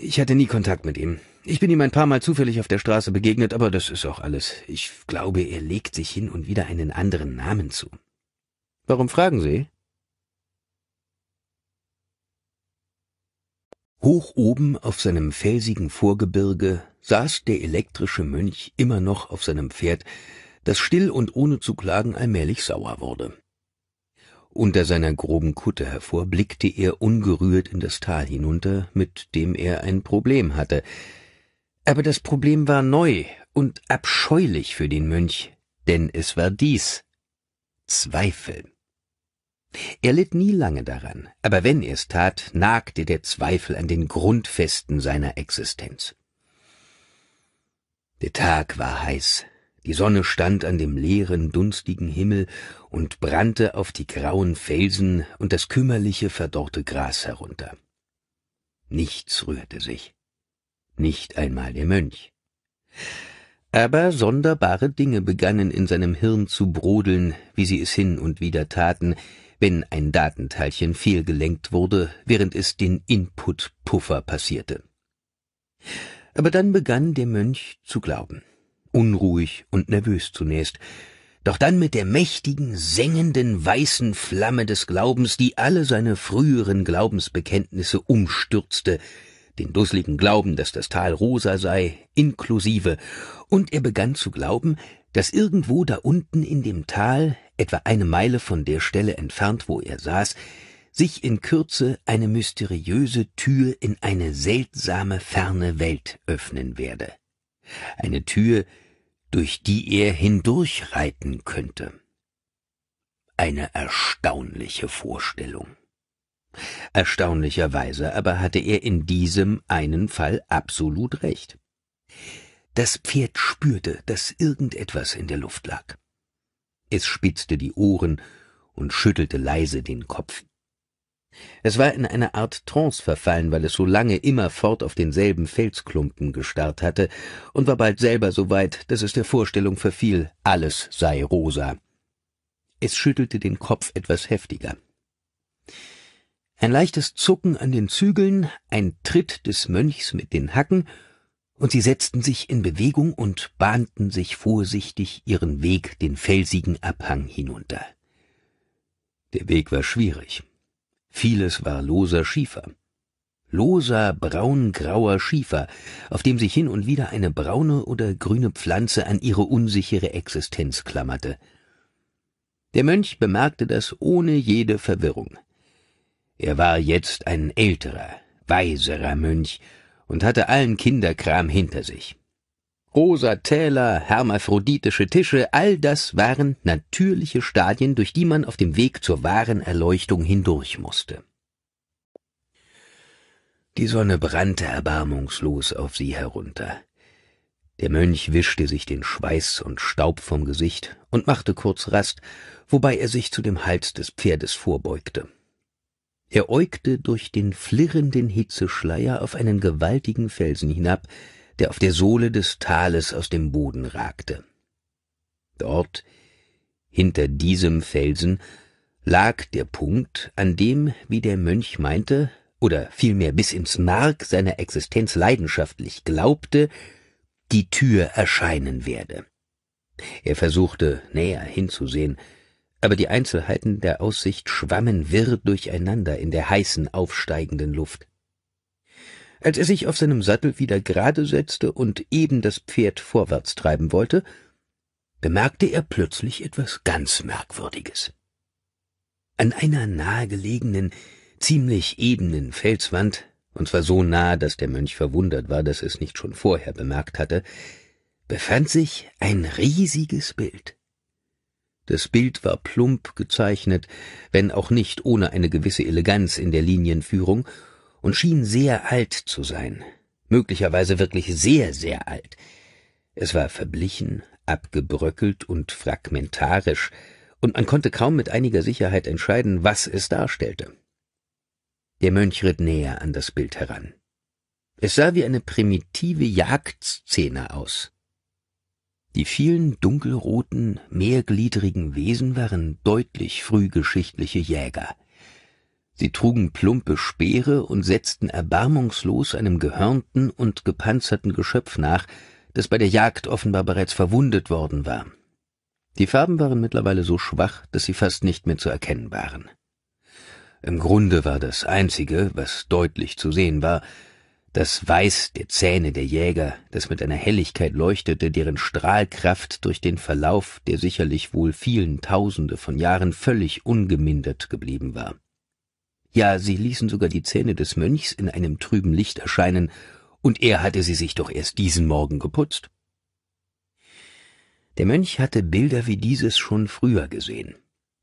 ich hatte nie Kontakt mit ihm. Ich bin ihm ein paar Mal zufällig auf der Straße begegnet, aber das ist auch alles. Ich glaube, er legt sich hin und wieder einen anderen Namen zu. Warum fragen Sie? Hoch oben auf seinem felsigen Vorgebirge saß der elektrische Mönch immer noch auf seinem Pferd, das still und ohne zu klagen allmählich sauer wurde. Unter seiner groben Kutte hervor blickte er ungerührt in das Tal hinunter, mit dem er ein Problem hatte, aber das Problem war neu und abscheulich für den Mönch, denn es war dies Zweifel. Er litt nie lange daran, aber wenn er es tat, nagte der Zweifel an den Grundfesten seiner Existenz. Der Tag war heiß, die Sonne stand an dem leeren, dunstigen Himmel und brannte auf die grauen Felsen und das kümmerliche, verdorrte Gras herunter. Nichts rührte sich nicht einmal der Mönch. Aber sonderbare Dinge begannen in seinem Hirn zu brodeln, wie sie es hin und wieder taten, wenn ein Datenteilchen fehlgelenkt wurde, während es den Input-Puffer passierte. Aber dann begann der Mönch zu glauben, unruhig und nervös zunächst, doch dann mit der mächtigen, sengenden, weißen Flamme des Glaubens, die alle seine früheren Glaubensbekenntnisse umstürzte, den dusseligen Glauben, dass das Tal rosa sei, inklusive, und er begann zu glauben, dass irgendwo da unten in dem Tal, etwa eine Meile von der Stelle entfernt, wo er saß, sich in Kürze eine mysteriöse Tür in eine seltsame ferne Welt öffnen werde. Eine Tür, durch die er hindurchreiten könnte. Eine erstaunliche Vorstellung. Erstaunlicherweise aber hatte er in diesem einen Fall absolut recht. Das Pferd spürte, dass irgendetwas in der Luft lag. Es spitzte die Ohren und schüttelte leise den Kopf. Es war in eine Art Trance verfallen, weil es so lange immerfort auf denselben Felsklumpen gestarrt hatte und war bald selber so weit, dass es der Vorstellung verfiel, alles sei rosa. Es schüttelte den Kopf etwas heftiger ein leichtes Zucken an den Zügeln, ein Tritt des Mönchs mit den Hacken, und sie setzten sich in Bewegung und bahnten sich vorsichtig ihren Weg den felsigen Abhang hinunter. Der Weg war schwierig. Vieles war loser Schiefer. Loser, braungrauer Schiefer, auf dem sich hin und wieder eine braune oder grüne Pflanze an ihre unsichere Existenz klammerte. Der Mönch bemerkte das ohne jede Verwirrung. Er war jetzt ein älterer, weiserer Mönch und hatte allen Kinderkram hinter sich. Rosa Täler, hermaphroditische Tische, all das waren natürliche Stadien, durch die man auf dem Weg zur wahren Erleuchtung hindurch musste. Die Sonne brannte erbarmungslos auf sie herunter. Der Mönch wischte sich den Schweiß und Staub vom Gesicht und machte kurz Rast, wobei er sich zu dem Hals des Pferdes vorbeugte. Er äugte durch den flirrenden Hitzeschleier auf einen gewaltigen Felsen hinab, der auf der Sohle des Tales aus dem Boden ragte. Dort, hinter diesem Felsen, lag der Punkt, an dem, wie der Mönch meinte, oder vielmehr bis ins Mark seiner Existenz leidenschaftlich glaubte, die Tür erscheinen werde. Er versuchte näher hinzusehen, aber die Einzelheiten der Aussicht schwammen wirr durcheinander in der heißen, aufsteigenden Luft. Als er sich auf seinem Sattel wieder gerade setzte und eben das Pferd vorwärts treiben wollte, bemerkte er plötzlich etwas ganz Merkwürdiges. An einer nahegelegenen, ziemlich ebenen Felswand, und zwar so nah, dass der Mönch verwundert war, dass es nicht schon vorher bemerkt hatte, befand sich ein riesiges Bild. Das Bild war plump gezeichnet, wenn auch nicht ohne eine gewisse Eleganz in der Linienführung, und schien sehr alt zu sein, möglicherweise wirklich sehr, sehr alt. Es war verblichen, abgebröckelt und fragmentarisch, und man konnte kaum mit einiger Sicherheit entscheiden, was es darstellte. Der Mönch ritt näher an das Bild heran. Es sah wie eine primitive Jagdszene aus. Die vielen dunkelroten, mehrgliedrigen Wesen waren deutlich frühgeschichtliche Jäger. Sie trugen plumpe Speere und setzten erbarmungslos einem gehörnten und gepanzerten Geschöpf nach, das bei der Jagd offenbar bereits verwundet worden war. Die Farben waren mittlerweile so schwach, dass sie fast nicht mehr zu erkennen waren. Im Grunde war das Einzige, was deutlich zu sehen war, das Weiß der Zähne der Jäger, das mit einer Helligkeit leuchtete, deren Strahlkraft durch den Verlauf der sicherlich wohl vielen Tausende von Jahren völlig ungemindert geblieben war. Ja, sie ließen sogar die Zähne des Mönchs in einem trüben Licht erscheinen, und er hatte sie sich doch erst diesen Morgen geputzt. Der Mönch hatte Bilder wie dieses schon früher gesehen,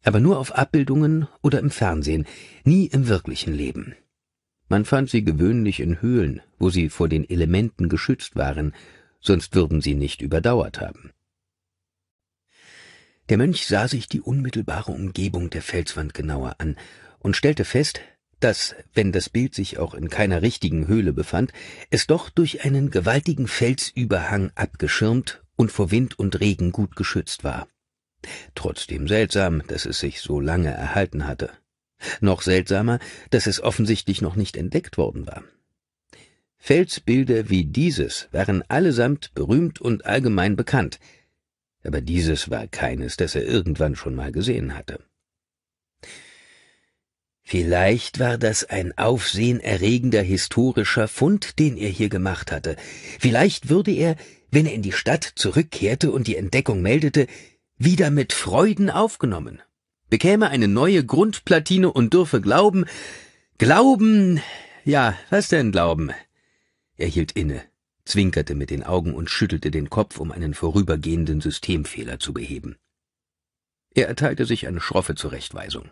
aber nur auf Abbildungen oder im Fernsehen, nie im wirklichen Leben. Man fand sie gewöhnlich in Höhlen, wo sie vor den Elementen geschützt waren, sonst würden sie nicht überdauert haben. Der Mönch sah sich die unmittelbare Umgebung der Felswand genauer an und stellte fest, dass, wenn das Bild sich auch in keiner richtigen Höhle befand, es doch durch einen gewaltigen Felsüberhang abgeschirmt und vor Wind und Regen gut geschützt war. Trotzdem seltsam, dass es sich so lange erhalten hatte. Noch seltsamer, dass es offensichtlich noch nicht entdeckt worden war. Felsbilder wie dieses waren allesamt berühmt und allgemein bekannt, aber dieses war keines, das er irgendwann schon mal gesehen hatte. Vielleicht war das ein aufsehenerregender historischer Fund, den er hier gemacht hatte. Vielleicht würde er, wenn er in die Stadt zurückkehrte und die Entdeckung meldete, wieder mit Freuden aufgenommen bekäme eine neue Grundplatine und dürfe glauben, glauben, ja, was denn glauben? Er hielt inne, zwinkerte mit den Augen und schüttelte den Kopf, um einen vorübergehenden Systemfehler zu beheben. Er erteilte sich eine schroffe Zurechtweisung.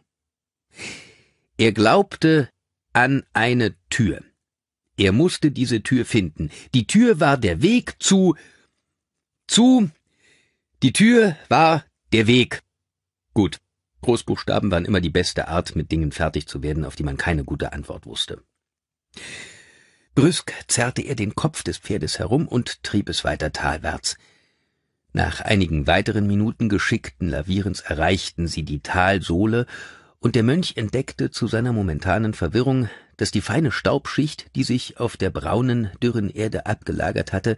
Er glaubte an eine Tür. Er musste diese Tür finden. Die Tür war der Weg zu zu die Tür war der Weg. Gut. Großbuchstaben waren immer die beste Art, mit Dingen fertig zu werden, auf die man keine gute Antwort wusste. Brüsk zerrte er den Kopf des Pferdes herum und trieb es weiter talwärts. Nach einigen weiteren Minuten geschickten Lavierens erreichten sie die Talsohle, und der Mönch entdeckte zu seiner momentanen Verwirrung, dass die feine Staubschicht, die sich auf der braunen, dürren Erde abgelagert hatte,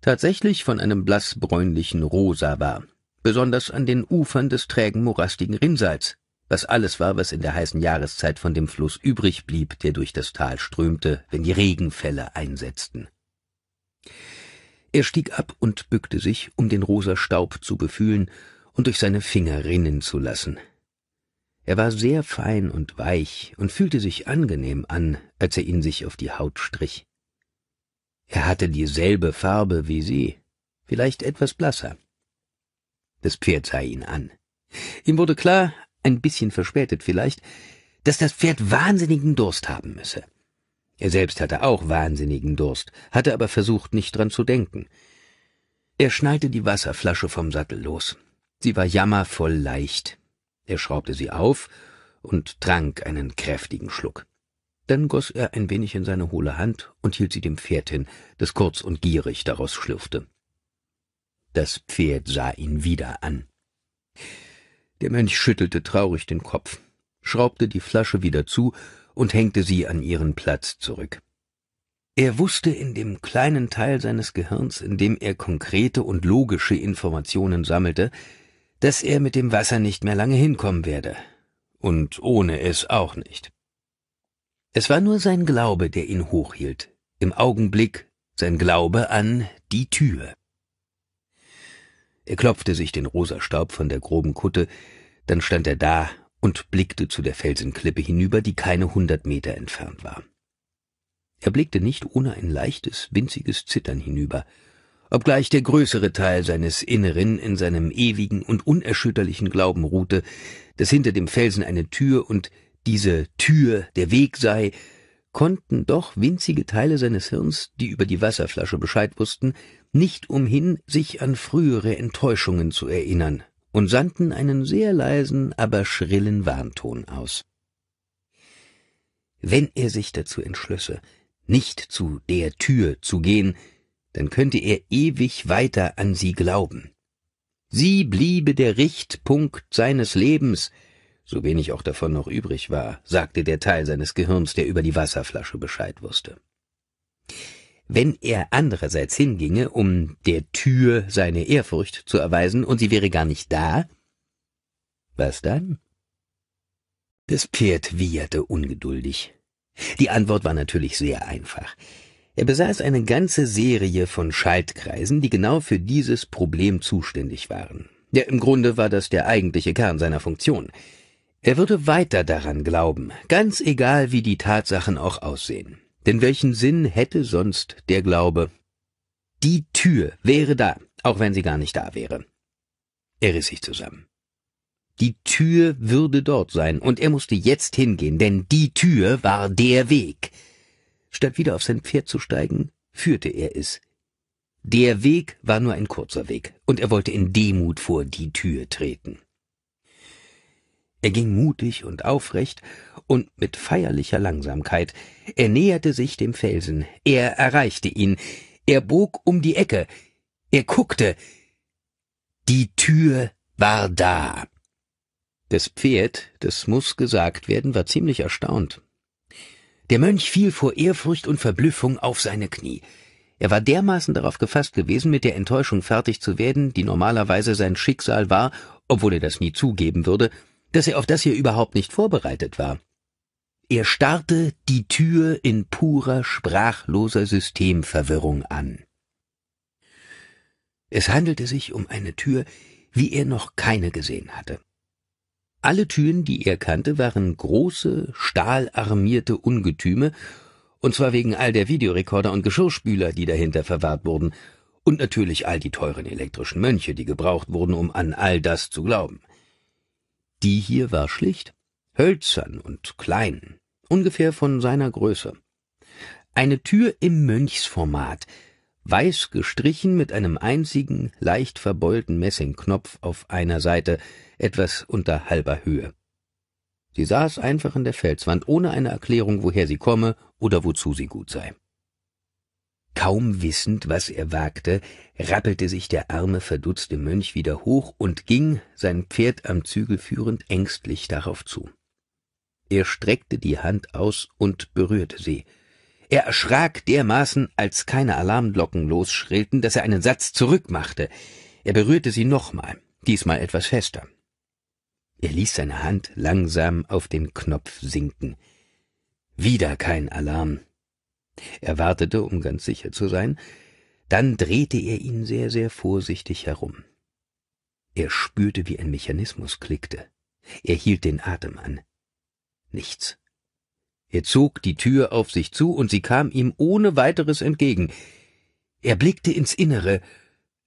tatsächlich von einem blassbräunlichen Rosa war, besonders an den Ufern des trägen morastigen Rinnsals, was alles war, was in der heißen Jahreszeit von dem Fluss übrig blieb, der durch das Tal strömte, wenn die Regenfälle einsetzten. Er stieg ab und bückte sich, um den rosa Staub zu befühlen und durch seine Finger rinnen zu lassen. Er war sehr fein und weich und fühlte sich angenehm an, als er ihn sich auf die Haut strich. Er hatte dieselbe Farbe wie sie, vielleicht etwas blasser. Das Pferd sah ihn an. Ihm wurde klar, ein bisschen verspätet vielleicht, dass das Pferd wahnsinnigen Durst haben müsse. Er selbst hatte auch wahnsinnigen Durst, hatte aber versucht, nicht dran zu denken. Er schnallte die Wasserflasche vom Sattel los. Sie war jammervoll leicht. Er schraubte sie auf und trank einen kräftigen Schluck. Dann goss er ein wenig in seine hohle Hand und hielt sie dem Pferd hin, das kurz und gierig daraus schlürfte. Das Pferd sah ihn wieder an. Der Mönch schüttelte traurig den Kopf, schraubte die Flasche wieder zu und hängte sie an ihren Platz zurück. Er wusste in dem kleinen Teil seines Gehirns, in dem er konkrete und logische Informationen sammelte, dass er mit dem Wasser nicht mehr lange hinkommen werde. Und ohne es auch nicht. Es war nur sein Glaube, der ihn hochhielt. Im Augenblick sein Glaube an die Tür. Er klopfte sich den rosa Staub von der groben Kutte, dann stand er da und blickte zu der Felsenklippe hinüber, die keine hundert Meter entfernt war. Er blickte nicht ohne ein leichtes, winziges Zittern hinüber, obgleich der größere Teil seines Inneren in seinem ewigen und unerschütterlichen Glauben ruhte, dass hinter dem Felsen eine Tür und diese Tür der Weg sei, konnten doch winzige Teile seines Hirns, die über die Wasserflasche Bescheid wussten, nicht umhin, sich an frühere Enttäuschungen zu erinnern, und sandten einen sehr leisen, aber schrillen Warnton aus. Wenn er sich dazu entschlösse, nicht zu der Tür zu gehen, dann könnte er ewig weiter an sie glauben. Sie bliebe der Richtpunkt seines Lebens, so wenig auch davon noch übrig war, sagte der Teil seines Gehirns, der über die Wasserflasche Bescheid wusste wenn er andererseits hinginge, um der Tür seine Ehrfurcht zu erweisen, und sie wäre gar nicht da? Was dann? Das Pferd wieherte ungeduldig. Die Antwort war natürlich sehr einfach. Er besaß eine ganze Serie von Schaltkreisen, die genau für dieses Problem zuständig waren. Ja, im Grunde war das der eigentliche Kern seiner Funktion. Er würde weiter daran glauben, ganz egal wie die Tatsachen auch aussehen. Denn welchen Sinn hätte sonst der Glaube? Die Tür wäre da, auch wenn sie gar nicht da wäre. Er riss sich zusammen. Die Tür würde dort sein, und er musste jetzt hingehen, denn die Tür war der Weg. Statt wieder auf sein Pferd zu steigen, führte er es. Der Weg war nur ein kurzer Weg, und er wollte in Demut vor die Tür treten. Er ging mutig und aufrecht und mit feierlicher Langsamkeit. Er näherte sich dem Felsen. Er erreichte ihn. Er bog um die Ecke. Er guckte. Die Tür war da. Das Pferd, das muss gesagt werden, war ziemlich erstaunt. Der Mönch fiel vor Ehrfurcht und Verblüffung auf seine Knie. Er war dermaßen darauf gefasst gewesen, mit der Enttäuschung fertig zu werden, die normalerweise sein Schicksal war, obwohl er das nie zugeben würde, dass er auf das hier überhaupt nicht vorbereitet war. Er starrte die Tür in purer, sprachloser Systemverwirrung an. Es handelte sich um eine Tür, wie er noch keine gesehen hatte. Alle Türen, die er kannte, waren große, stahlarmierte Ungetüme, und zwar wegen all der Videorekorder und Geschirrspüler, die dahinter verwahrt wurden, und natürlich all die teuren elektrischen Mönche, die gebraucht wurden, um an all das zu glauben. Die hier war schlicht, hölzern und klein, ungefähr von seiner Größe. Eine Tür im Mönchsformat, weiß gestrichen mit einem einzigen, leicht verbeulten Messingknopf auf einer Seite, etwas unter halber Höhe. Sie saß einfach in der Felswand, ohne eine Erklärung, woher sie komme oder wozu sie gut sei. Kaum wissend, was er wagte, rappelte sich der arme, verdutzte Mönch wieder hoch und ging, sein Pferd am Zügel führend, ängstlich darauf zu. Er streckte die Hand aus und berührte sie. Er erschrak dermaßen, als keine Alarmglocken losschrillten, dass er einen Satz zurückmachte. Er berührte sie nochmal, diesmal etwas fester. Er ließ seine Hand langsam auf den Knopf sinken. Wieder kein Alarm. Er wartete, um ganz sicher zu sein, dann drehte er ihn sehr, sehr vorsichtig herum. Er spürte, wie ein Mechanismus klickte. Er hielt den Atem an. Nichts. Er zog die Tür auf sich zu, und sie kam ihm ohne weiteres entgegen. Er blickte ins Innere,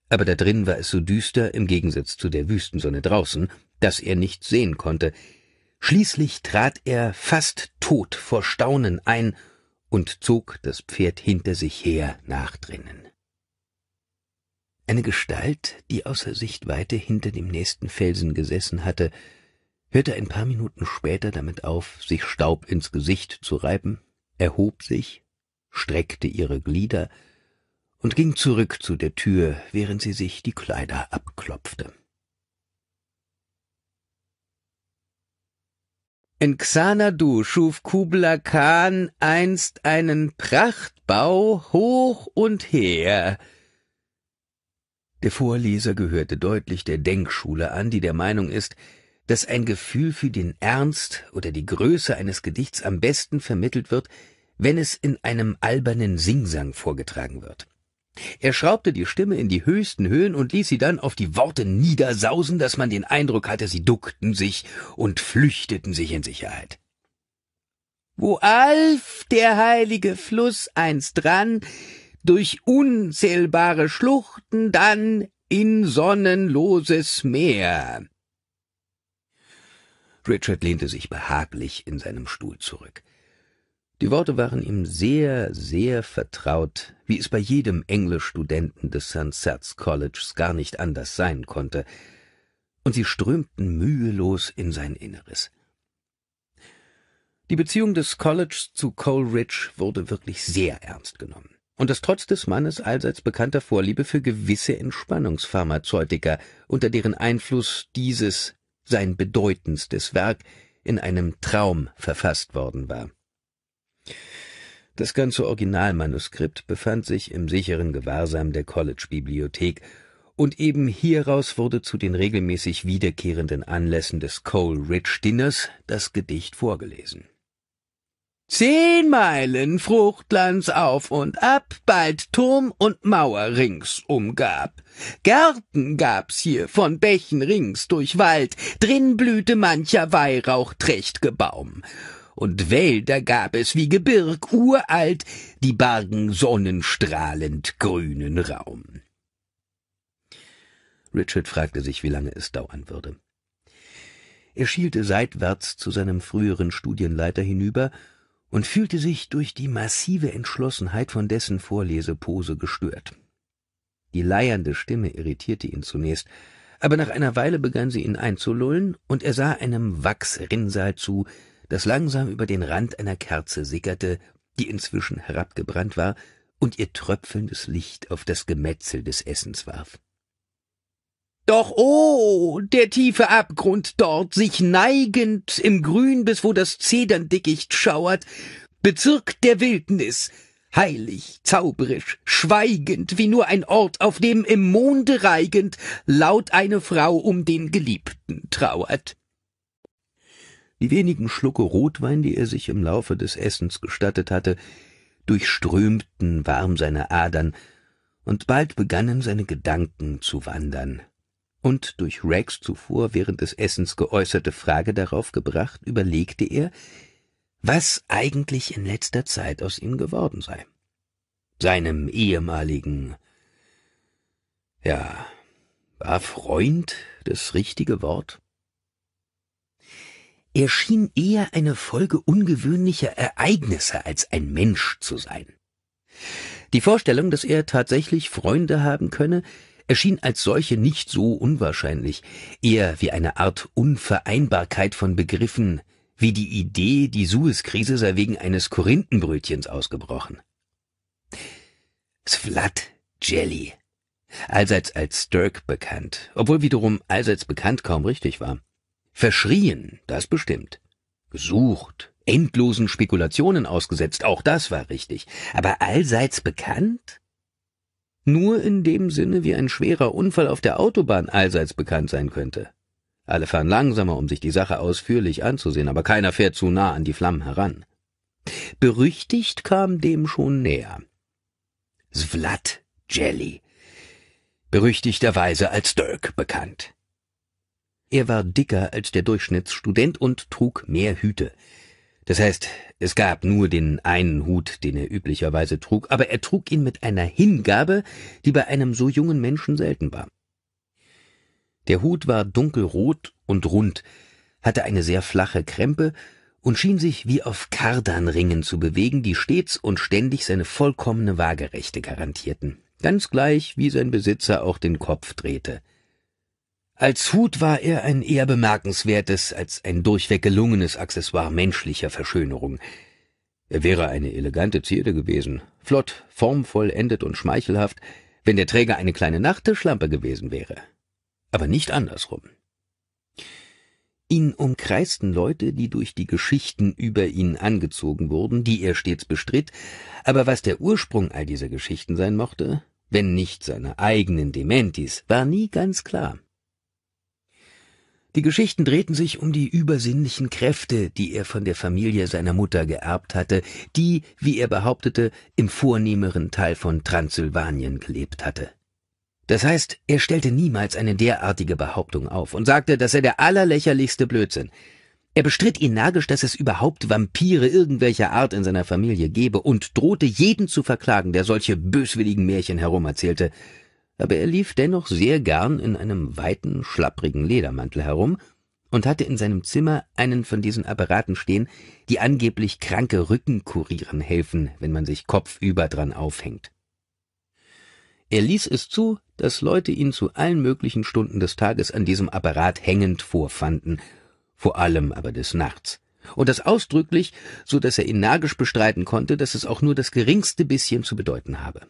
aber da drin war es so düster, im Gegensatz zu der Wüstensonne draußen, dass er nichts sehen konnte. Schließlich trat er fast tot vor Staunen ein und zog das Pferd hinter sich her nach drinnen. Eine Gestalt, die außer Sichtweite hinter dem nächsten Felsen gesessen hatte, hörte ein paar Minuten später damit auf, sich Staub ins Gesicht zu reiben, erhob sich, streckte ihre Glieder und ging zurück zu der Tür, während sie sich die Kleider abklopfte. In Xanadu schuf Kubla Khan einst einen Prachtbau hoch und her. Der Vorleser gehörte deutlich der Denkschule an, die der Meinung ist, dass ein Gefühl für den Ernst oder die Größe eines Gedichts am besten vermittelt wird, wenn es in einem albernen Singsang vorgetragen wird. Er schraubte die Stimme in die höchsten Höhen und ließ sie dann auf die Worte niedersausen, dass man den Eindruck hatte, sie duckten sich und flüchteten sich in Sicherheit. Wo Alf, der heilige Fluss, einst dran, durch unzählbare Schluchten, dann in sonnenloses Meer. Richard lehnte sich behaglich in seinem Stuhl zurück. Die Worte waren ihm sehr, sehr vertraut, wie es bei jedem Englischstudenten des St. Seth's Colleges gar nicht anders sein konnte, und sie strömten mühelos in sein Inneres. Die Beziehung des Colleges zu Coleridge wurde wirklich sehr ernst genommen, und das trotz des Mannes allseits bekannter Vorliebe für gewisse Entspannungspharmazeutika, unter deren Einfluss dieses, sein bedeutendstes Werk, in einem Traum verfasst worden war. Das ganze Originalmanuskript befand sich im sicheren Gewahrsam der College-Bibliothek, und eben hieraus wurde zu den regelmäßig wiederkehrenden Anlässen des Coleridge-Dinners das Gedicht vorgelesen. Zehn Meilen Fruchtlands auf und ab, bald Turm und Mauer rings umgab. Gärten gab's hier von Bächen rings durch Wald, drin blühte mancher Weihrauch trächtge Baum und Wälder gab es wie Gebirg uralt, die bargen sonnenstrahlend grünen Raum. Richard fragte sich, wie lange es dauern würde. Er schielte seitwärts zu seinem früheren Studienleiter hinüber und fühlte sich durch die massive Entschlossenheit von dessen Vorlesepose gestört. Die leiernde Stimme irritierte ihn zunächst, aber nach einer Weile begann sie ihn einzulullen, und er sah einem Wachsrinnsal zu, das langsam über den Rand einer Kerze sickerte, die inzwischen herabgebrannt war und ihr tröpfelndes Licht auf das Gemetzel des Essens warf. Doch oh, der tiefe Abgrund dort, sich neigend im Grün, bis wo das Zederndickicht schauert, Bezirk der Wildnis, heilig, zauberisch, schweigend, wie nur ein Ort, auf dem im Monde reigend laut eine Frau um den Geliebten trauert. Die wenigen Schlucke Rotwein, die er sich im Laufe des Essens gestattet hatte, durchströmten warm seine Adern, und bald begannen seine Gedanken zu wandern und durch Rex zuvor während des Essens geäußerte Frage darauf gebracht, überlegte er, was eigentlich in letzter Zeit aus ihm geworden sei. Seinem ehemaligen, ja, war Freund das richtige Wort? Er schien eher eine Folge ungewöhnlicher Ereignisse als ein Mensch zu sein. Die Vorstellung, dass er tatsächlich Freunde haben könne, erschien als solche nicht so unwahrscheinlich, eher wie eine Art Unvereinbarkeit von Begriffen, wie die Idee, die Suez-Krise sei wegen eines Korinthenbrötchens ausgebrochen. Svlad Jelly, allseits als Dirk bekannt, obwohl wiederum allseits bekannt kaum richtig war. Verschrien, das bestimmt. Gesucht, endlosen Spekulationen ausgesetzt, auch das war richtig. Aber allseits bekannt? Nur in dem Sinne, wie ein schwerer Unfall auf der Autobahn allseits bekannt sein könnte. Alle fahren langsamer, um sich die Sache ausführlich anzusehen, aber keiner fährt zu nah an die Flammen heran. Berüchtigt kam dem schon näher. Svlat Jelly. Berüchtigterweise als Dirk bekannt. Er war dicker als der Durchschnittsstudent und trug mehr Hüte. Das heißt, es gab nur den einen Hut, den er üblicherweise trug, aber er trug ihn mit einer Hingabe, die bei einem so jungen Menschen selten war. Der Hut war dunkelrot und rund, hatte eine sehr flache Krempe und schien sich wie auf Kardanringen zu bewegen, die stets und ständig seine vollkommene Waagerechte garantierten, ganz gleich wie sein Besitzer auch den Kopf drehte. Als Hut war er ein eher bemerkenswertes als ein durchweg gelungenes Accessoire menschlicher Verschönerung. Er wäre eine elegante Zierde gewesen, flott, formvollendet und schmeichelhaft, wenn der Träger eine kleine Nachttischlampe gewesen wäre. Aber nicht andersrum. Ihn umkreisten Leute, die durch die Geschichten über ihn angezogen wurden, die er stets bestritt, aber was der Ursprung all dieser Geschichten sein mochte, wenn nicht seine eigenen Dementis, war nie ganz klar. Die Geschichten drehten sich um die übersinnlichen Kräfte, die er von der Familie seiner Mutter geerbt hatte, die, wie er behauptete, im vornehmeren Teil von Transsylvanien gelebt hatte. Das heißt, er stellte niemals eine derartige Behauptung auf und sagte, dass er der allerlächerlichste Blödsinn. Er bestritt energisch, dass es überhaupt Vampire irgendwelcher Art in seiner Familie gebe und drohte jeden zu verklagen, der solche böswilligen Märchen herumerzählte aber er lief dennoch sehr gern in einem weiten, schlapprigen Ledermantel herum und hatte in seinem Zimmer einen von diesen Apparaten stehen, die angeblich kranke Rücken kurieren helfen, wenn man sich kopfüber dran aufhängt. Er ließ es zu, dass Leute ihn zu allen möglichen Stunden des Tages an diesem Apparat hängend vorfanden, vor allem aber des Nachts und das ausdrücklich, so dass er energisch bestreiten konnte, dass es auch nur das geringste bisschen zu bedeuten habe.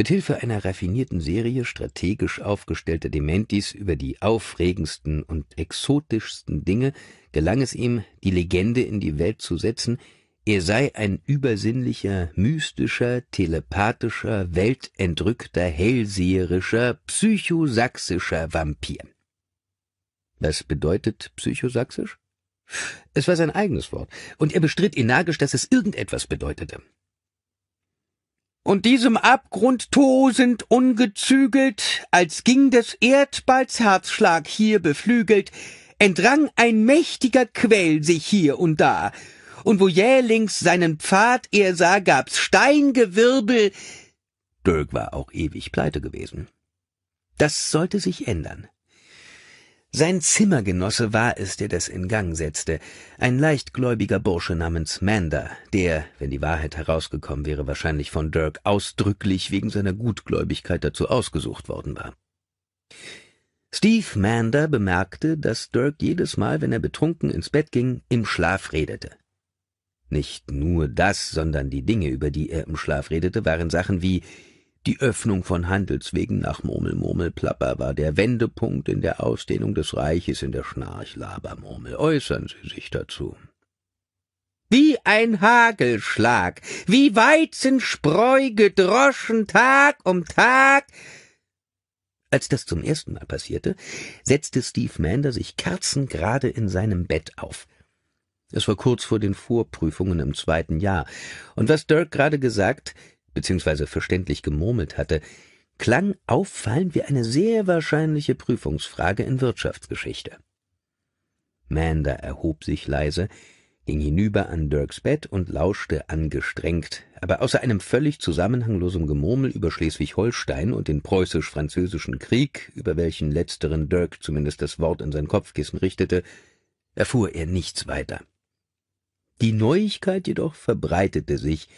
Mithilfe einer raffinierten Serie strategisch aufgestellter Dementis über die aufregendsten und exotischsten Dinge gelang es ihm, die Legende in die Welt zu setzen, er sei ein übersinnlicher, mystischer, telepathischer, weltentrückter, hellseherischer, psychosachsischer Vampir. Was bedeutet psychosachsisch? Es war sein eigenes Wort, und er bestritt energisch, dass es irgendetwas bedeutete und diesem Abgrund tosend ungezügelt, als ging des Erdballs Herzschlag hier beflügelt, entrang ein mächtiger Quell sich hier und da, und wo jählings seinen Pfad er sah, gab's Steingewirbel. Dirk war auch ewig pleite gewesen. Das sollte sich ändern. Sein Zimmergenosse war es, der das in Gang setzte, ein leichtgläubiger Bursche namens Mander, der, wenn die Wahrheit herausgekommen wäre, wahrscheinlich von Dirk ausdrücklich wegen seiner Gutgläubigkeit dazu ausgesucht worden war. Steve Mander bemerkte, dass Dirk jedes Mal, wenn er betrunken ins Bett ging, im Schlaf redete. Nicht nur das, sondern die Dinge, über die er im Schlaf redete, waren Sachen wie die Öffnung von Handelswegen nach Murmelmurmelplapper war der Wendepunkt in der Ausdehnung des Reiches in der Schnarchlabermurmel. Äußern Sie sich dazu. Wie ein Hagelschlag, wie Weizenspreu gedroschen Tag um Tag, als das zum ersten Mal passierte, setzte Steve Mander sich kerzengerade in seinem Bett auf. Es war kurz vor den Vorprüfungen im zweiten Jahr, und was Dirk gerade gesagt, bzw. verständlich gemurmelt hatte, klang auffallend wie eine sehr wahrscheinliche Prüfungsfrage in Wirtschaftsgeschichte. Mander erhob sich leise, ging hinüber an Dirks Bett und lauschte angestrengt, aber außer einem völlig zusammenhanglosen Gemurmel über Schleswig-Holstein und den preußisch-französischen Krieg, über welchen letzteren Dirk zumindest das Wort in sein Kopfkissen richtete, erfuhr er nichts weiter. Die Neuigkeit jedoch verbreitete sich,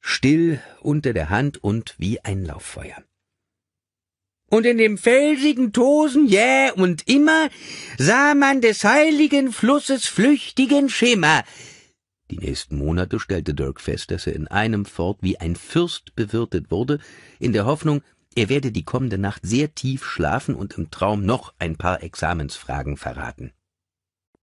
still unter der Hand und wie ein Lauffeuer. Und in dem felsigen Tosen jäh yeah, und immer sah man des heiligen Flusses flüchtigen Schimmer. Die nächsten Monate stellte Dirk fest, dass er in einem Fort wie ein Fürst bewirtet wurde, in der Hoffnung, er werde die kommende Nacht sehr tief schlafen und im Traum noch ein paar Examensfragen verraten.